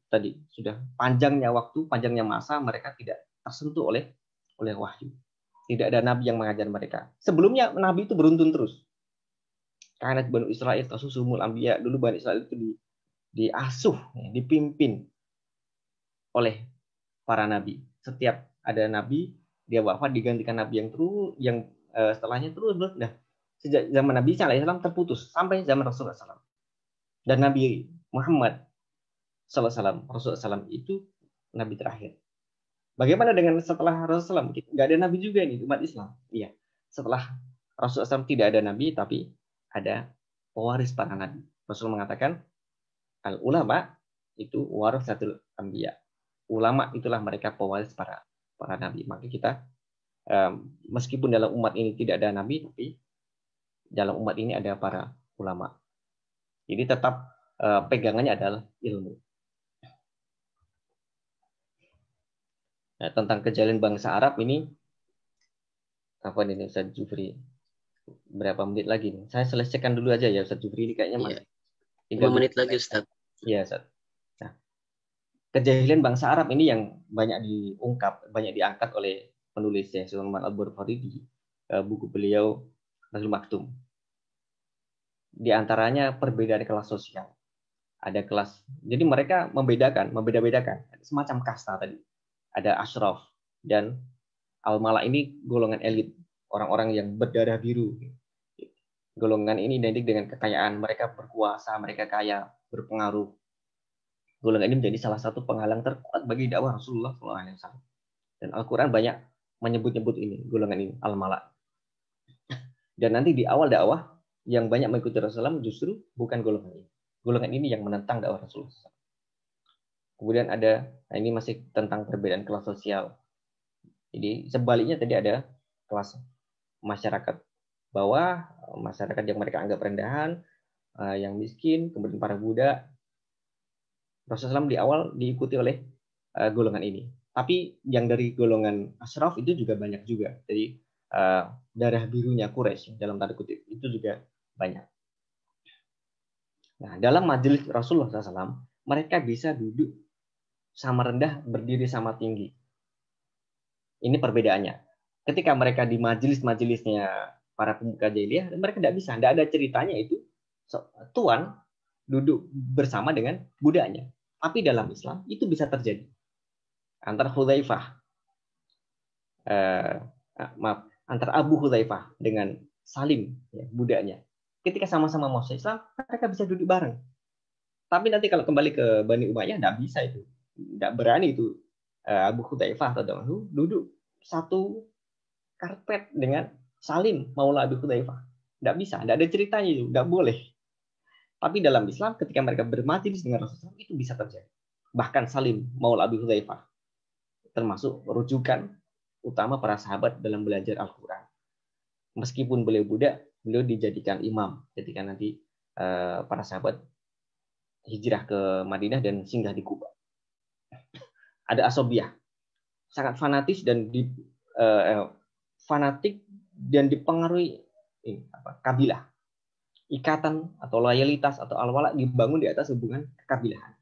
tadi sudah panjangnya waktu, panjangnya masa mereka tidak tersentuh oleh oleh wahyu. Tidak ada nabi yang mengajar mereka. Sebelumnya nabi itu beruntun terus. Karena Bani Israel, Tasumul Ambiya, dulu Bani Israel itu di diasuh, dipimpin oleh para nabi. Setiap ada nabi, dia wafat digantikan nabi yang eh, terus yang uh, setelahnya terus terus. Nah, sejak zaman Nabi Isa terputus sampai zaman Rasulullah SAW. Dan Nabi Muhammad SAW, Rasulullah SAW itu nabi terakhir. Bagaimana dengan setelah Rasulullah SAW? Gak ada nabi juga ini umat Islam. Iya, setelah Rasulullah SAW tidak ada nabi, tapi ada pewaris para nabi. Rasul mengatakan al ulama itu waris satu ambiyah ulama itulah mereka pewaris para para nabi. Maka kita meskipun dalam umat ini tidak ada nabi, tapi dalam umat ini ada para ulama. Jadi tetap eh, pegangannya adalah ilmu. Nah, tentang kejalin bangsa Arab ini Kapan ini, Ustaz Jufri? Berapa menit lagi nih? Saya selesaikan dulu aja ya Ustaz Jufri ini kayaknya iya. masih 5 menit lagi Ustaz. Iya, Ustaz kejahilan bangsa Arab ini yang banyak diungkap, banyak diangkat oleh penulisnya Sulaiman Al-Bukhari di uh, eh, buku beliau Nazul Maktum. Di antaranya perbedaan kelas sosial. Ada kelas, jadi mereka membedakan, membeda-bedakan semacam kasta tadi. Ada ashraf dan al-mala ini golongan elit, orang-orang yang berdarah biru. Golongan ini identik dengan kekayaan, mereka berkuasa, mereka kaya, berpengaruh golongan ini menjadi salah satu penghalang terkuat bagi dakwah Rasulullah SAW. Dan Al-Quran banyak menyebut-nyebut ini, golongan ini, al-malak. Dan nanti di awal dakwah, yang banyak mengikuti Rasulullah justru bukan golongan ini. Golongan ini yang menentang dakwah Rasulullah SAW. Kemudian ada, nah ini masih tentang perbedaan kelas sosial. Jadi sebaliknya tadi ada kelas masyarakat bawah, masyarakat yang mereka anggap rendahan, eh, yang miskin, kemudian para budak, Rasulullah SAW di awal diikuti oleh uh, golongan ini. Tapi yang dari golongan asraf itu juga banyak juga. Jadi uh, darah birunya Quraisy dalam tanda kutip itu juga banyak. Nah, dalam majelis Rasulullah SAW, mereka bisa duduk sama rendah, berdiri sama tinggi. Ini perbedaannya. Ketika mereka di majelis-majelisnya para pembuka jahiliyah, mereka tidak bisa, tidak ada ceritanya itu tuan duduk bersama dengan budaknya. Tapi dalam Islam itu bisa terjadi. Antar Hudzaifah eh, ah, maaf, antar Abu Hudzaifah dengan Salim ya, budaknya. Ketika sama-sama masuk Islam, mereka bisa duduk bareng. Tapi nanti kalau kembali ke Bani Umayyah tidak bisa itu. Tidak berani itu eh, Abu Hudzaifah atau Damahu duduk satu karpet dengan Salim Maula Abu Hudzaifah. Tidak bisa, tidak ada ceritanya itu, tidak boleh. Tapi dalam Islam ketika mereka bermajlis dengan Rasulullah itu bisa terjadi. Bahkan Salim Maul Abi Hudhaifah, termasuk rujukan utama para sahabat dalam belajar Al-Qur'an. Meskipun beliau Buddha, beliau dijadikan imam ketika nanti eh, para sahabat hijrah ke Madinah dan singgah di Kuba. Ada asobiah, sangat fanatis dan di, eh, eh fanatik dan dipengaruhi ini, eh, apa, kabilah ikatan atau loyalitas atau alwala dibangun di atas hubungan kekabilahan.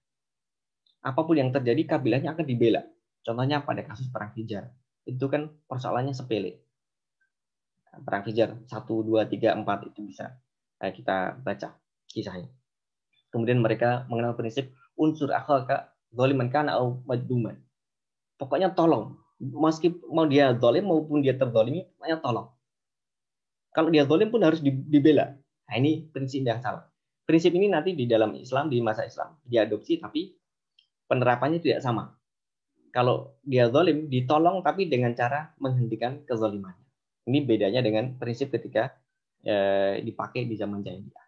Apapun yang terjadi, kabilahnya akan dibela. Contohnya pada kasus Perang Fijar. Itu kan persoalannya sepele. Perang Fijar 1, 2, 3, 4 itu bisa kita baca kisahnya. Kemudian mereka mengenal prinsip unsur akhlaka zoliman kana au majduman. Pokoknya tolong. Meski mau dia zolim maupun dia terzolimi, pokoknya tolong. Kalau dia zolim pun harus dibela Nah, ini prinsip yang salah. Prinsip ini nanti di dalam Islam, di masa Islam, diadopsi tapi penerapannya tidak sama. Kalau dia zolim, ditolong tapi dengan cara menghentikan kezalimannya. Ini bedanya dengan prinsip ketika eh, dipakai di zaman jahiliyah.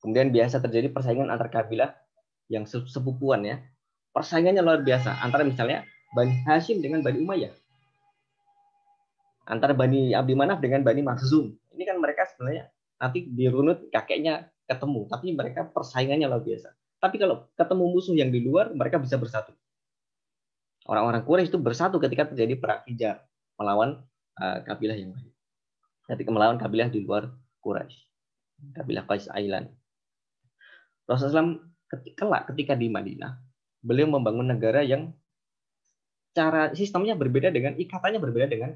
Kemudian biasa terjadi persaingan antar kabilah yang sepupuan ya. Persaingannya luar biasa antara misalnya Bani Hashim dengan Bani Umayyah. Antara Bani Abdi Manaf dengan Bani Makhzum ini kan mereka sebenarnya nanti dirunut kakeknya ketemu, tapi mereka persaingannya luar biasa. Tapi kalau ketemu musuh yang di luar, mereka bisa bersatu. Orang-orang Quraisy itu bersatu ketika terjadi perang Hijab melawan uh, kabilah yang lain. Nanti melawan kabilah di luar Quraisy, kabilah Qais Ailan. Rasulullah ketika, ketika di Madinah, beliau membangun negara yang cara sistemnya berbeda dengan ikatannya berbeda dengan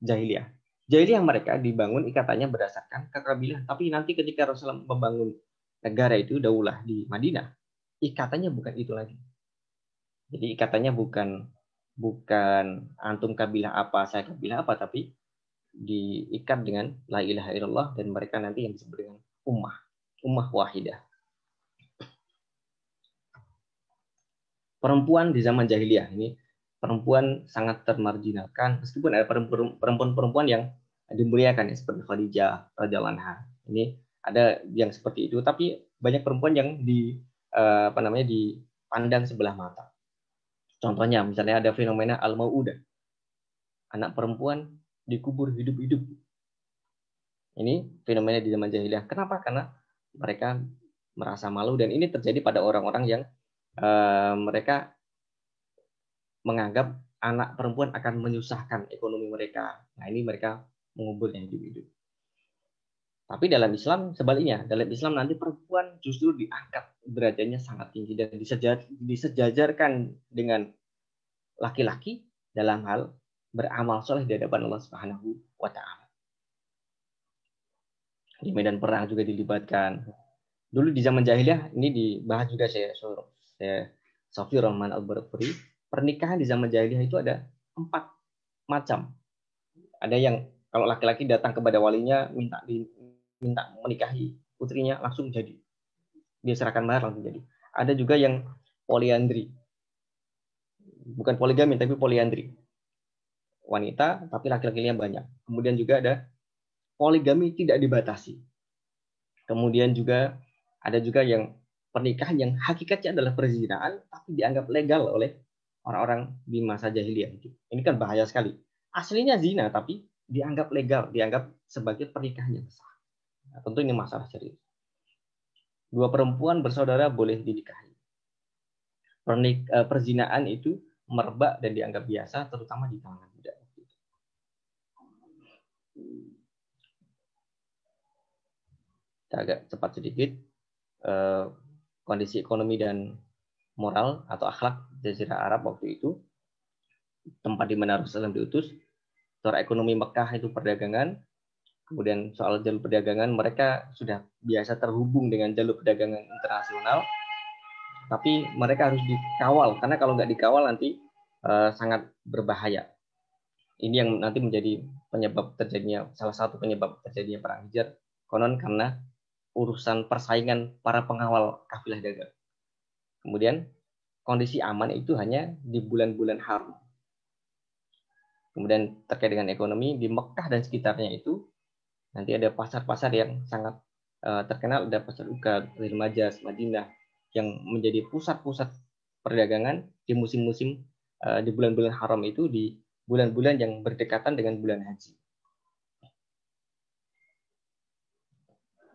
jahiliyah. Jadi yang mereka dibangun ikatannya berdasarkan kekabilan. Tapi nanti ketika Rasulullah membangun negara itu daulah di Madinah, ikatannya bukan itu lagi. Jadi ikatannya bukan bukan antum kabilah apa, saya kabilah apa, tapi diikat dengan la ilaha illallah dan mereka nanti yang disebut dengan ummah, ummah wahidah. Perempuan di zaman jahiliyah ini perempuan sangat termarginalkan meskipun ada perempuan-perempuan yang dimuliakan ya seperti Khadijah radhiyallahu Ini ada yang seperti itu tapi banyak perempuan yang di eh, apa namanya dipandang sebelah mata. Contohnya misalnya ada fenomena al-mauudah. Anak perempuan dikubur hidup-hidup. Ini fenomena di zaman jahiliyah. Kenapa? Karena mereka merasa malu dan ini terjadi pada orang-orang yang uh, mereka menganggap anak perempuan akan menyusahkan ekonomi mereka. Nah, ini mereka mengubur individu. Tapi dalam Islam sebaliknya, dalam Islam nanti perempuan justru diangkat derajatnya sangat tinggi dan disejajarkan dengan laki-laki dalam hal beramal soleh di hadapan Allah Subhanahu wa taala. Di medan perang juga dilibatkan. Dulu di zaman jahiliyah ini dibahas juga saya suruh saya Sofi Rahman al barquri pernikahan di zaman jahiliyah itu ada empat macam. Ada yang kalau laki-laki datang kepada walinya minta di, minta menikahi putrinya langsung jadi. Dia serahkan mahar langsung jadi. Ada juga yang poliandri. Bukan poligami tapi poliandri. Wanita tapi laki laki yang banyak. Kemudian juga ada poligami tidak dibatasi. Kemudian juga ada juga yang pernikahan yang hakikatnya adalah perzinaan tapi dianggap legal oleh orang-orang di masa jahiliyah itu. Ini kan bahaya sekali. Aslinya zina tapi dianggap legal, dianggap sebagai pernikahan yang sah. Nah, tentu ini masalah serius. Dua perempuan bersaudara boleh dinikahi. Pernik, eh, perzinaan itu merebak dan dianggap biasa, terutama di kalangan muda. Kita agak cepat sedikit. Eh, kondisi ekonomi dan moral atau akhlak Jazirah Arab waktu itu, tempat di mana Rasulullah diutus, soal ekonomi Mekah itu perdagangan, kemudian soal jalur perdagangan mereka sudah biasa terhubung dengan jalur perdagangan internasional, tapi mereka harus dikawal karena kalau nggak dikawal nanti eh, sangat berbahaya. Ini yang nanti menjadi penyebab terjadinya salah satu penyebab terjadinya perang Hijr konon karena urusan persaingan para pengawal kafilah dagang. Kemudian kondisi aman itu hanya di bulan-bulan haram Kemudian terkait dengan ekonomi di Mekah dan sekitarnya itu nanti ada pasar-pasar yang sangat uh, terkenal ada pasar Uka, Majas, Madinah yang menjadi pusat-pusat perdagangan di musim-musim uh, di bulan-bulan haram itu di bulan-bulan yang berdekatan dengan bulan haji.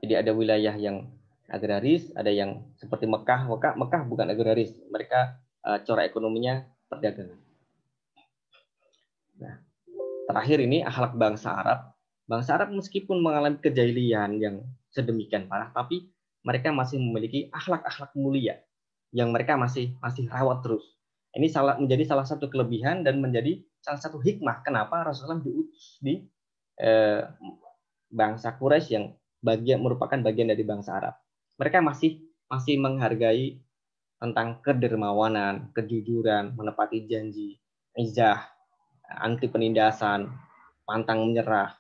Jadi ada wilayah yang agraris, ada yang seperti Mekah. Mekah, Mekah bukan agraris, mereka uh, corak ekonominya perdagangan. Nah, terakhir ini akhlak bangsa Arab. Bangsa Arab meskipun mengalami kejahilian yang sedemikian parah, tapi mereka masih memiliki akhlak-akhlak mulia yang mereka masih masih rawat terus. Ini salah menjadi salah satu kelebihan dan menjadi salah satu hikmah kenapa Rasulullah diutus di eh, bangsa Quraisy yang bagian merupakan bagian dari bangsa Arab. Mereka masih masih menghargai tentang kedermawanan, kejujuran, menepati janji, izah, anti penindasan, pantang menyerah,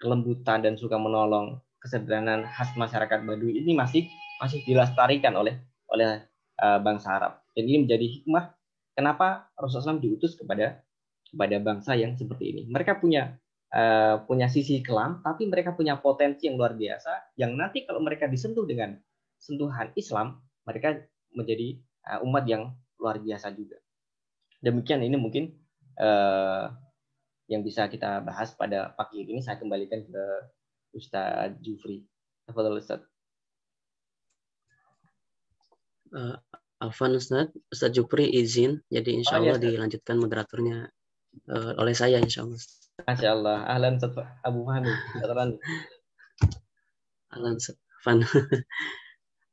kelembutan dan suka menolong, kesederhanaan khas masyarakat Baduy ini masih masih dilestarikan oleh oleh uh, bangsa Arab. Dan ini menjadi hikmah kenapa Rasulullah SAW diutus kepada kepada bangsa yang seperti ini. Mereka punya uh, punya sisi kelam, tapi mereka punya potensi yang luar biasa yang nanti kalau mereka disentuh dengan sentuhan Islam, mereka menjadi uh, umat yang luar biasa juga. Demikian ini mungkin uh, yang bisa kita bahas pada pagi ini saya kembalikan ke Ustaz Jufri. Tafadhol Ustaz. Uh, eh, Afan Ustadz, Ustadz Jufri izin, jadi insya oh, iya, Allah ya, dilanjutkan moderatornya uh, oleh saya insya Allah. Masya Allah. Ahlan Ustaz Abu Fahmi. *laughs* Ahlan Afan.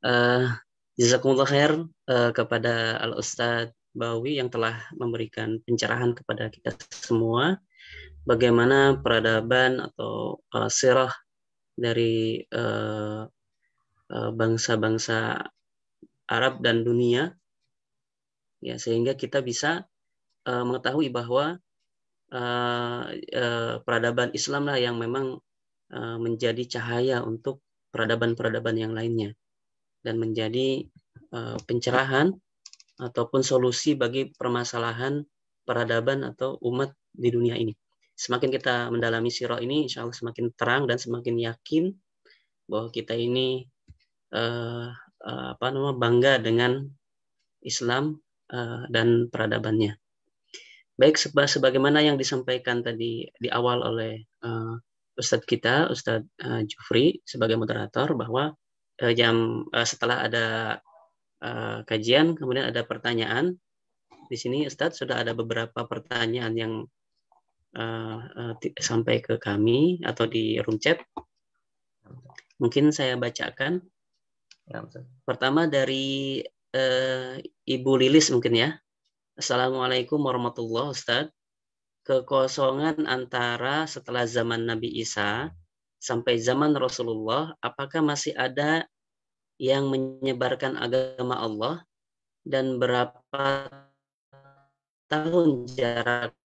uh, *laughs* Jazakumullah khair uh, kepada Al Ustadz Bawi yang telah memberikan pencerahan kepada kita semua bagaimana peradaban atau uh, sirah dari uh, uh, bangsa-bangsa Arab dan dunia ya sehingga kita bisa uh, mengetahui bahwa uh, uh, peradaban Islamlah yang memang uh, menjadi cahaya untuk peradaban-peradaban yang lainnya dan menjadi uh, pencerahan ataupun solusi bagi permasalahan peradaban atau umat di dunia ini. Semakin kita mendalami sirah ini, insya Allah semakin terang dan semakin yakin bahwa kita ini uh, apa nama bangga dengan Islam uh, dan peradabannya. Baik sebagaimana yang disampaikan tadi di awal oleh uh, Ustadz kita, Ustadz uh, Jufri sebagai moderator bahwa uh, jam uh, setelah ada Eh, kajian, kemudian ada pertanyaan. Di sini Ustadz sudah ada beberapa pertanyaan yang uh, uh, sampai ke kami atau di room chat. Mungkin saya bacakan. Ya, Pertama dari uh, Ibu Lilis mungkin ya. Assalamualaikum warahmatullahi Ustadz. Kekosongan antara setelah zaman Nabi Isa sampai zaman Rasulullah, apakah masih ada yang menyebarkan agama Allah dan berapa tahun jarak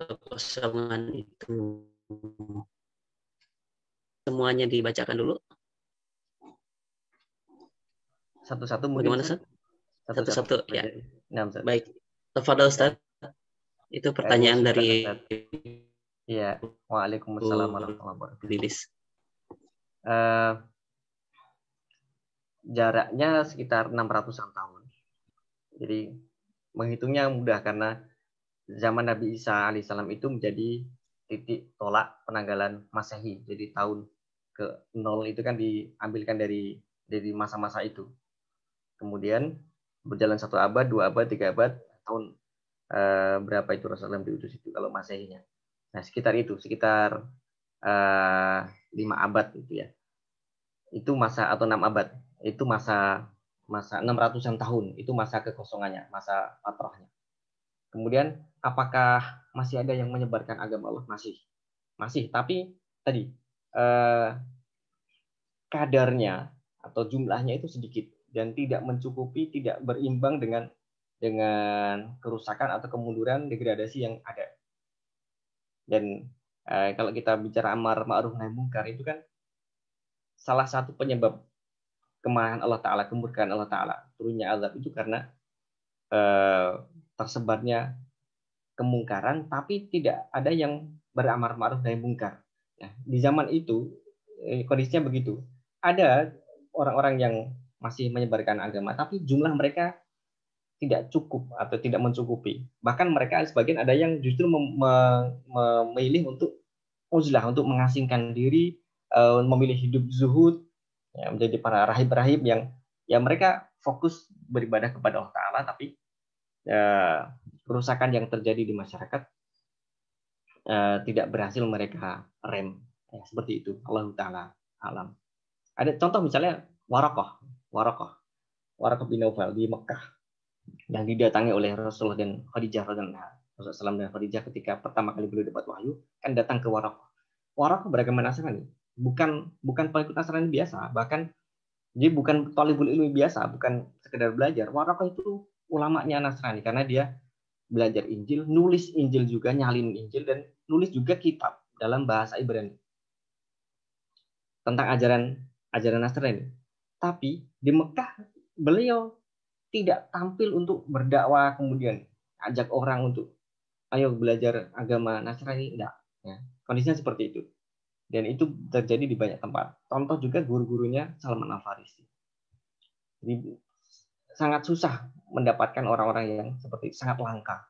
kekosongan itu. Semuanya dibacakan dulu. Satu-satu Bagaimana, Ustaz? Satu-satu, ya. satu. Baik. Tafadhol, Ustaz. Itu eh, pertanyaan ya, dari Iya. Waalaikumsalam warahmatullahi wabarakatuh jaraknya sekitar 600-an tahun. Jadi menghitungnya mudah karena zaman Nabi Isa alaihissalam itu menjadi titik tolak penanggalan Masehi. Jadi tahun ke nol itu kan diambilkan dari dari masa-masa itu. Kemudian berjalan satu abad, dua abad, tiga abad, tahun e, berapa itu Rasulullah diutus itu kalau Masehinya. Nah sekitar itu, sekitar e, lima abad itu ya. Itu masa atau enam abad itu masa masa 600-an tahun itu masa kekosongannya, masa patrohnya. Kemudian apakah masih ada yang menyebarkan agama Allah? Masih. Masih, tapi tadi eh, kadarnya atau jumlahnya itu sedikit dan tidak mencukupi, tidak berimbang dengan dengan kerusakan atau kemunduran degradasi yang ada. Dan eh, kalau kita bicara amar ma'ruf nahi mungkar itu kan salah satu penyebab kemarahan Allah Ta'ala, kemurkaan Allah Ta'ala, turunnya azab itu karena eh, tersebarnya kemungkaran, tapi tidak ada yang beramar ma'ruf dari mungkar. Nah, di zaman itu eh, kondisinya begitu. Ada orang-orang yang masih menyebarkan agama, tapi jumlah mereka tidak cukup atau tidak mencukupi. Bahkan mereka sebagian ada yang justru mem memilih untuk uzlah, untuk mengasingkan diri, eh, memilih hidup zuhud, ya, menjadi para rahib-rahib yang ya mereka fokus beribadah kepada Allah Taala tapi ya, kerusakan yang terjadi di masyarakat ya, tidak berhasil mereka rem ya, seperti itu Allah Taala alam ada contoh misalnya Warokoh Warokoh Warokoh bin Naufal di Mekah yang didatangi oleh Rasulullah dan Khadijah Rasulullah SAW dan Khadijah ketika pertama kali beliau dapat wahyu kan datang ke Warokoh Warokoh beragama Nasrani bukan bukan pengikut Nasrani biasa, bahkan jadi bukan tolibul ilmi biasa, bukan sekedar belajar. Waraka itu ulamanya Nasrani karena dia belajar Injil, nulis Injil juga, nyalin Injil dan nulis juga kitab dalam bahasa Ibrani tentang ajaran ajaran Nasrani. Tapi di Mekah beliau tidak tampil untuk berdakwah kemudian ajak orang untuk ayo belajar agama Nasrani enggak ya. Kondisinya seperti itu. Dan itu terjadi di banyak tempat. Contoh juga guru-gurunya Salman Al-Farisi. Jadi sangat susah mendapatkan orang-orang yang seperti sangat langka.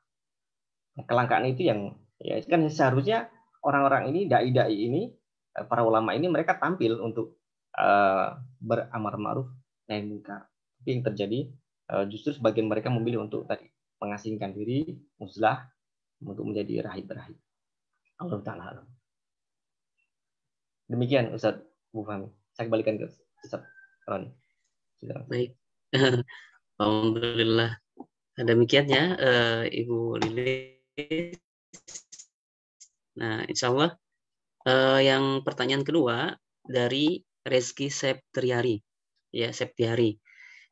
Nah, kelangkaan itu yang ya kan seharusnya orang-orang ini dai-dai ini eh, para ulama ini mereka tampil untuk uh, beramar ma'ruf nahi munkar. Tapi yang terjadi uh, justru sebagian mereka memilih untuk tadi mengasingkan diri, muslah untuk menjadi rahib-rahib. Allah taala Demikian Ustaz Bu Fahmi. Saya kembalikan ke Ustaz Roni. Baik. *laughs* Alhamdulillah. Nah, demikian ya uh, Ibu Lilis. Nah, insya Allah uh, yang pertanyaan kedua dari Reski septiari Ya, Septiari.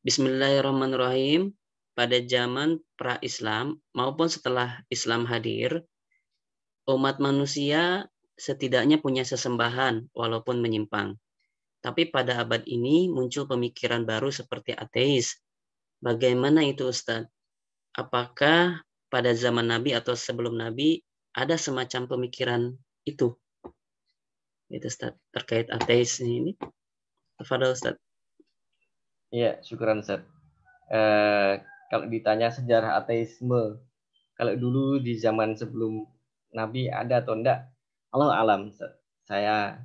Bismillahirrahmanirrahim. Pada zaman pra-Islam maupun setelah Islam hadir, umat manusia setidaknya punya sesembahan walaupun menyimpang. Tapi pada abad ini muncul pemikiran baru seperti ateis. Bagaimana itu Ustadz? Apakah pada zaman Nabi atau sebelum Nabi ada semacam pemikiran itu? Itu Ustadz, terkait ateis ini. Tafadol Ustadz. Iya, syukuran Ustadz. Eh, kalau ditanya sejarah ateisme, kalau dulu di zaman sebelum Nabi ada atau enggak, Allah alam saya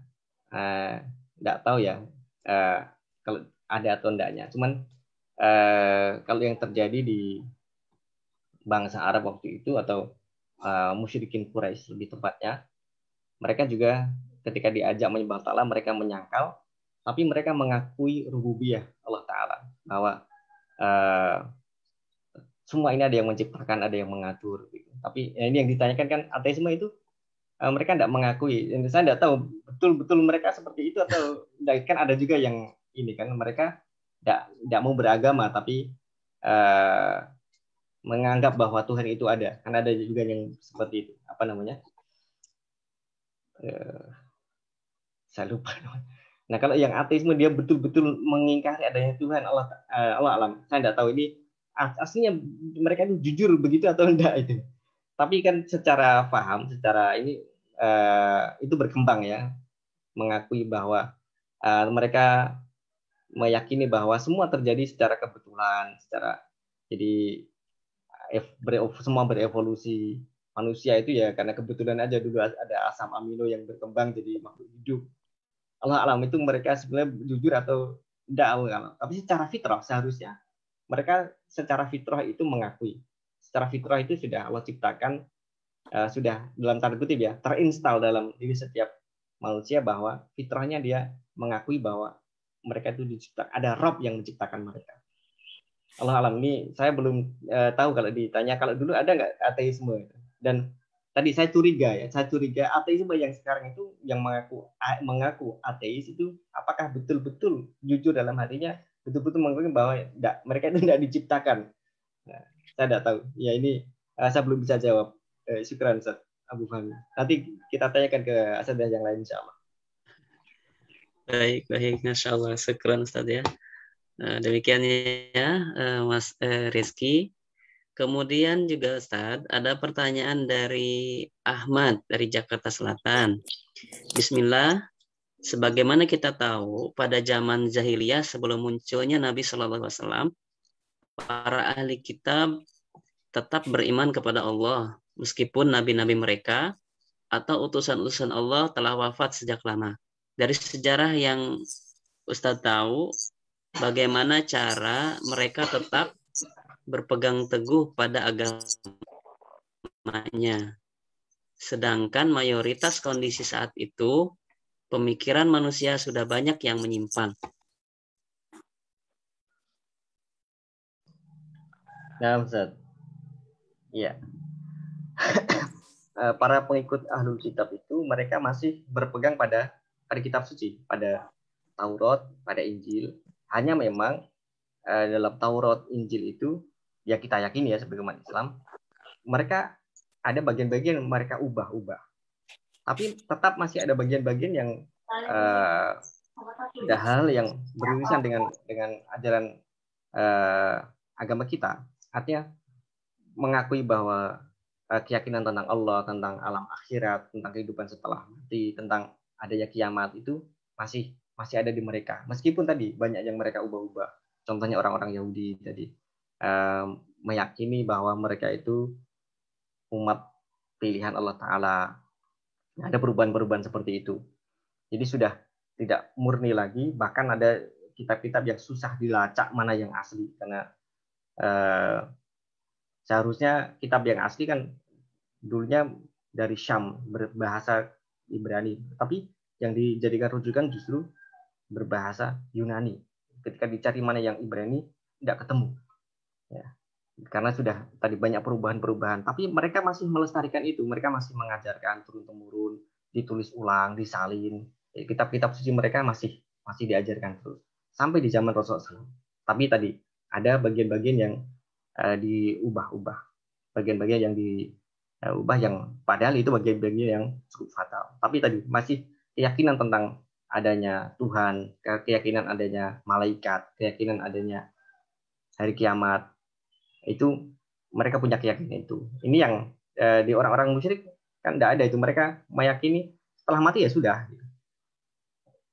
eh, nggak uh, tahu ya uh, kalau ada atau enggaknya cuman uh, kalau yang terjadi di bangsa Arab waktu itu atau uh, musyrikin Quraisy lebih tepatnya mereka juga ketika diajak menyembah Allah mereka menyangkal tapi mereka mengakui rububiyah Allah Taala bahwa uh, semua ini ada yang menciptakan ada yang mengatur gitu. tapi ya ini yang ditanyakan kan ateisme itu uh, mereka tidak mengakui. Dan saya tidak tahu betul-betul mereka seperti itu atau *laughs* kan ada juga yang ini kan mereka tidak tidak mau beragama tapi uh, menganggap bahwa Tuhan itu ada. Kan ada juga yang seperti itu. Apa namanya? Uh, saya lupa. Nah kalau yang ateisme dia betul-betul mengingkari adanya Tuhan Allah uh, Allah alam. Saya tidak tahu ini aslinya mereka ini jujur begitu atau enggak *laughs* itu tapi kan secara paham, secara ini uh, itu berkembang ya, mengakui bahwa uh, mereka meyakini bahwa semua terjadi secara kebetulan, secara jadi eh, semua berevolusi manusia itu ya karena kebetulan aja dulu ada asam amino yang berkembang jadi makhluk hidup. Allah alam itu mereka sebenarnya jujur atau tidak Allah alam. Tapi secara fitrah seharusnya mereka secara fitrah itu mengakui secara fitrah itu sudah Allah ciptakan uh, sudah dalam tanda kutip ya terinstal dalam diri setiap manusia bahwa fitrahnya dia mengakui bahwa mereka itu diciptakan ada Rob yang menciptakan mereka. Allah alam ini saya belum uh, tahu kalau ditanya kalau dulu ada nggak ateisme dan tadi saya curiga ya saya curiga ateisme yang sekarang itu yang mengaku mengaku ateis itu apakah betul-betul jujur dalam hatinya betul-betul mengakui bahwa enggak, mereka itu tidak diciptakan saya tidak tahu. Ya ini eh, saya belum bisa jawab. Uh, eh, syukran Ustaz Abu Fahmi. Nanti kita tanyakan ke Asad yang lain insya Allah. Baik, baik. Masya Allah. Syukran Ustaz ya. Uh, demikian ya Mas Rizky. Kemudian juga Ustaz, ada pertanyaan dari Ahmad dari Jakarta Selatan. Bismillah, sebagaimana kita tahu pada zaman jahiliyah sebelum munculnya Nabi Shallallahu Alaihi Wasallam, para ahli kitab tetap beriman kepada Allah meskipun nabi-nabi mereka atau utusan-utusan Allah telah wafat sejak lama. Dari sejarah yang Ustadz tahu bagaimana cara mereka tetap berpegang teguh pada agamanya. Sedangkan mayoritas kondisi saat itu pemikiran manusia sudah banyak yang menyimpang. Nah, Ustaz. Iya. Eh, para pengikut Ahlul Kitab itu mereka masih berpegang pada pada kitab suci, pada Taurat, pada Injil. Hanya memang eh, dalam Taurat, Injil itu ya kita yakini ya sebagai umat Islam, mereka ada bagian-bagian mereka ubah-ubah. Tapi tetap masih ada bagian-bagian yang uh, hal yang berurusan dengan dengan ajaran uh, agama kita Artinya mengakui bahwa eh, keyakinan tentang Allah, tentang alam akhirat, tentang kehidupan setelah mati, tentang adanya kiamat itu masih masih ada di mereka. Meskipun tadi banyak yang mereka ubah-ubah. Contohnya orang-orang Yahudi tadi eh, meyakini bahwa mereka itu umat pilihan Allah Taala. Ada perubahan-perubahan seperti itu. Jadi sudah tidak murni lagi. Bahkan ada kitab-kitab yang susah dilacak mana yang asli karena eh, seharusnya kitab yang asli kan dulunya dari Syam berbahasa Ibrani, tapi yang dijadikan rujukan justru berbahasa Yunani. Ketika dicari mana yang Ibrani, tidak ketemu. Ya. Karena sudah tadi banyak perubahan-perubahan, tapi mereka masih melestarikan itu, mereka masih mengajarkan turun temurun, ditulis ulang, disalin. Kitab-kitab suci mereka masih masih diajarkan terus sampai di zaman Rasulullah Tapi tadi ada bagian-bagian yang uh, diubah-ubah, bagian-bagian yang diubah eh, yang padahal itu bagian-bagian yang cukup fatal. Tapi tadi masih keyakinan tentang adanya Tuhan, keyakinan adanya malaikat, keyakinan adanya hari kiamat itu mereka punya keyakinan itu. Ini yang uh, di orang-orang musyrik kan tidak ada itu mereka meyakini setelah mati ya sudah.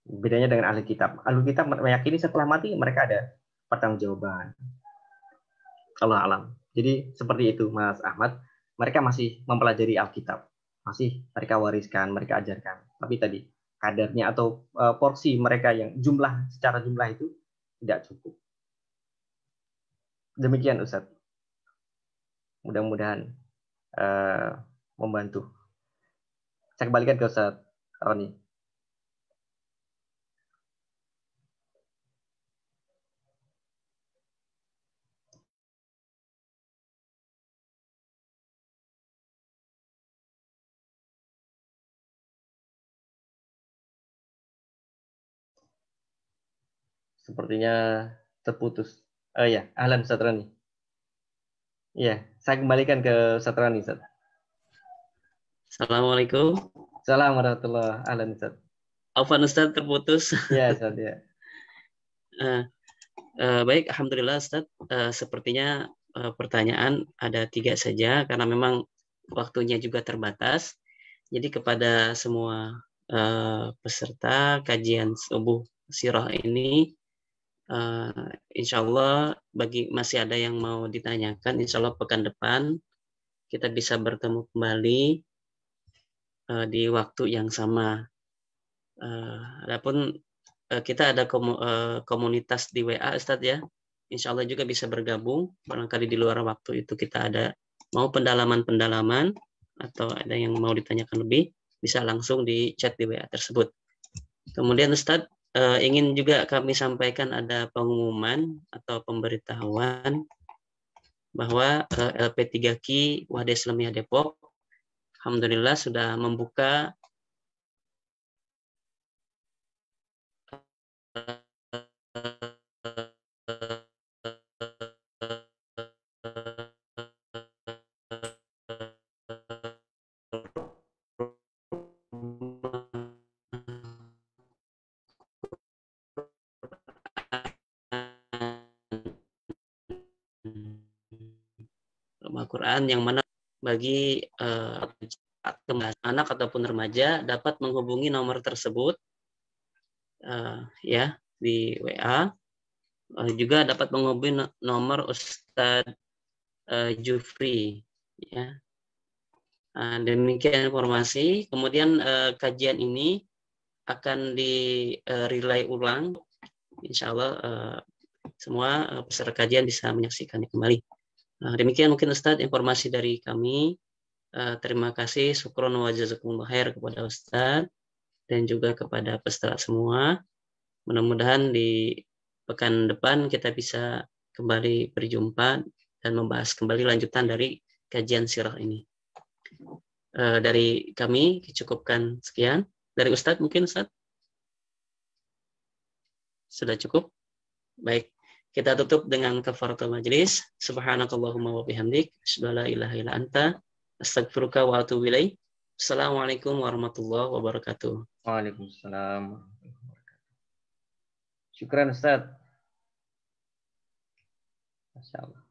Bedanya dengan ahli kitab. Ahli kitab meyakini setelah mati mereka ada pertanggungjawaban. Allah alam. Jadi seperti itu Mas Ahmad. Mereka masih mempelajari Alkitab, masih mereka wariskan, mereka ajarkan. Tapi tadi kadarnya atau uh, porsi mereka yang jumlah secara jumlah itu tidak cukup. Demikian Ustadz. Mudah-mudahan uh, membantu. Saya kembalikan ke Ustadz Roni. Sepertinya terputus. Oh ya, Ahlan Satrani. Iya, saya kembalikan ke Satrani. Sat. Assalamualaikum. Assalamualaikum warahmatullahi Ahlan Sat. Afan Ustaz terputus. Iya, Ustaz, ya. uh, uh, baik, Alhamdulillah Ustaz. Uh, sepertinya uh, pertanyaan ada tiga saja karena memang waktunya juga terbatas. Jadi kepada semua uh, peserta kajian subuh sirah ini uh, insya Allah bagi masih ada yang mau ditanyakan, insya Allah pekan depan kita bisa bertemu kembali uh, di waktu yang sama. Uh, adapun uh, kita ada komu, uh, komunitas di WA, Ustaz ya. Insya Allah juga bisa bergabung. Barangkali di luar waktu itu kita ada mau pendalaman-pendalaman atau ada yang mau ditanyakan lebih bisa langsung di chat di WA tersebut. Kemudian Ustadz, uh, ingin juga kami sampaikan ada pengumuman atau pemberitahuan bahwa uh, eh, LP3Ki Wadah Islamiyah Depok Alhamdulillah sudah membuka pekerjaan yang mana bagi uh, anak ataupun remaja dapat menghubungi nomor tersebut uh, ya di WA uh, eh, juga dapat menghubungi nomor Ustadz uh, Jufri ya uh, demikian informasi kemudian uh, kajian ini akan di uh, ulang insya Allah uh, semua peserta kajian bisa menyaksikannya kembali. Nah, demikian mungkin Ustadz informasi dari kami. Uh, terima kasih syukron wa jazakumullah khair kepada Ustadz dan juga kepada peserta semua. Mudah-mudahan di pekan depan kita bisa kembali berjumpa dan membahas kembali lanjutan dari kajian sirah ini. Uh, dari kami cukupkan sekian. Dari Ustadz mungkin Ustadz? Sudah cukup? Baik. Kita tutup dengan kafaratul majlis. Subhanakallahumma wa bihamdik. Asyhadu ilaha illa anta. Astagfiruka wa atubu ilaik. Assalamualaikum warahmatullahi wabarakatuh. Waalaikumsalam. Syukran Ustaz. Masya Allah.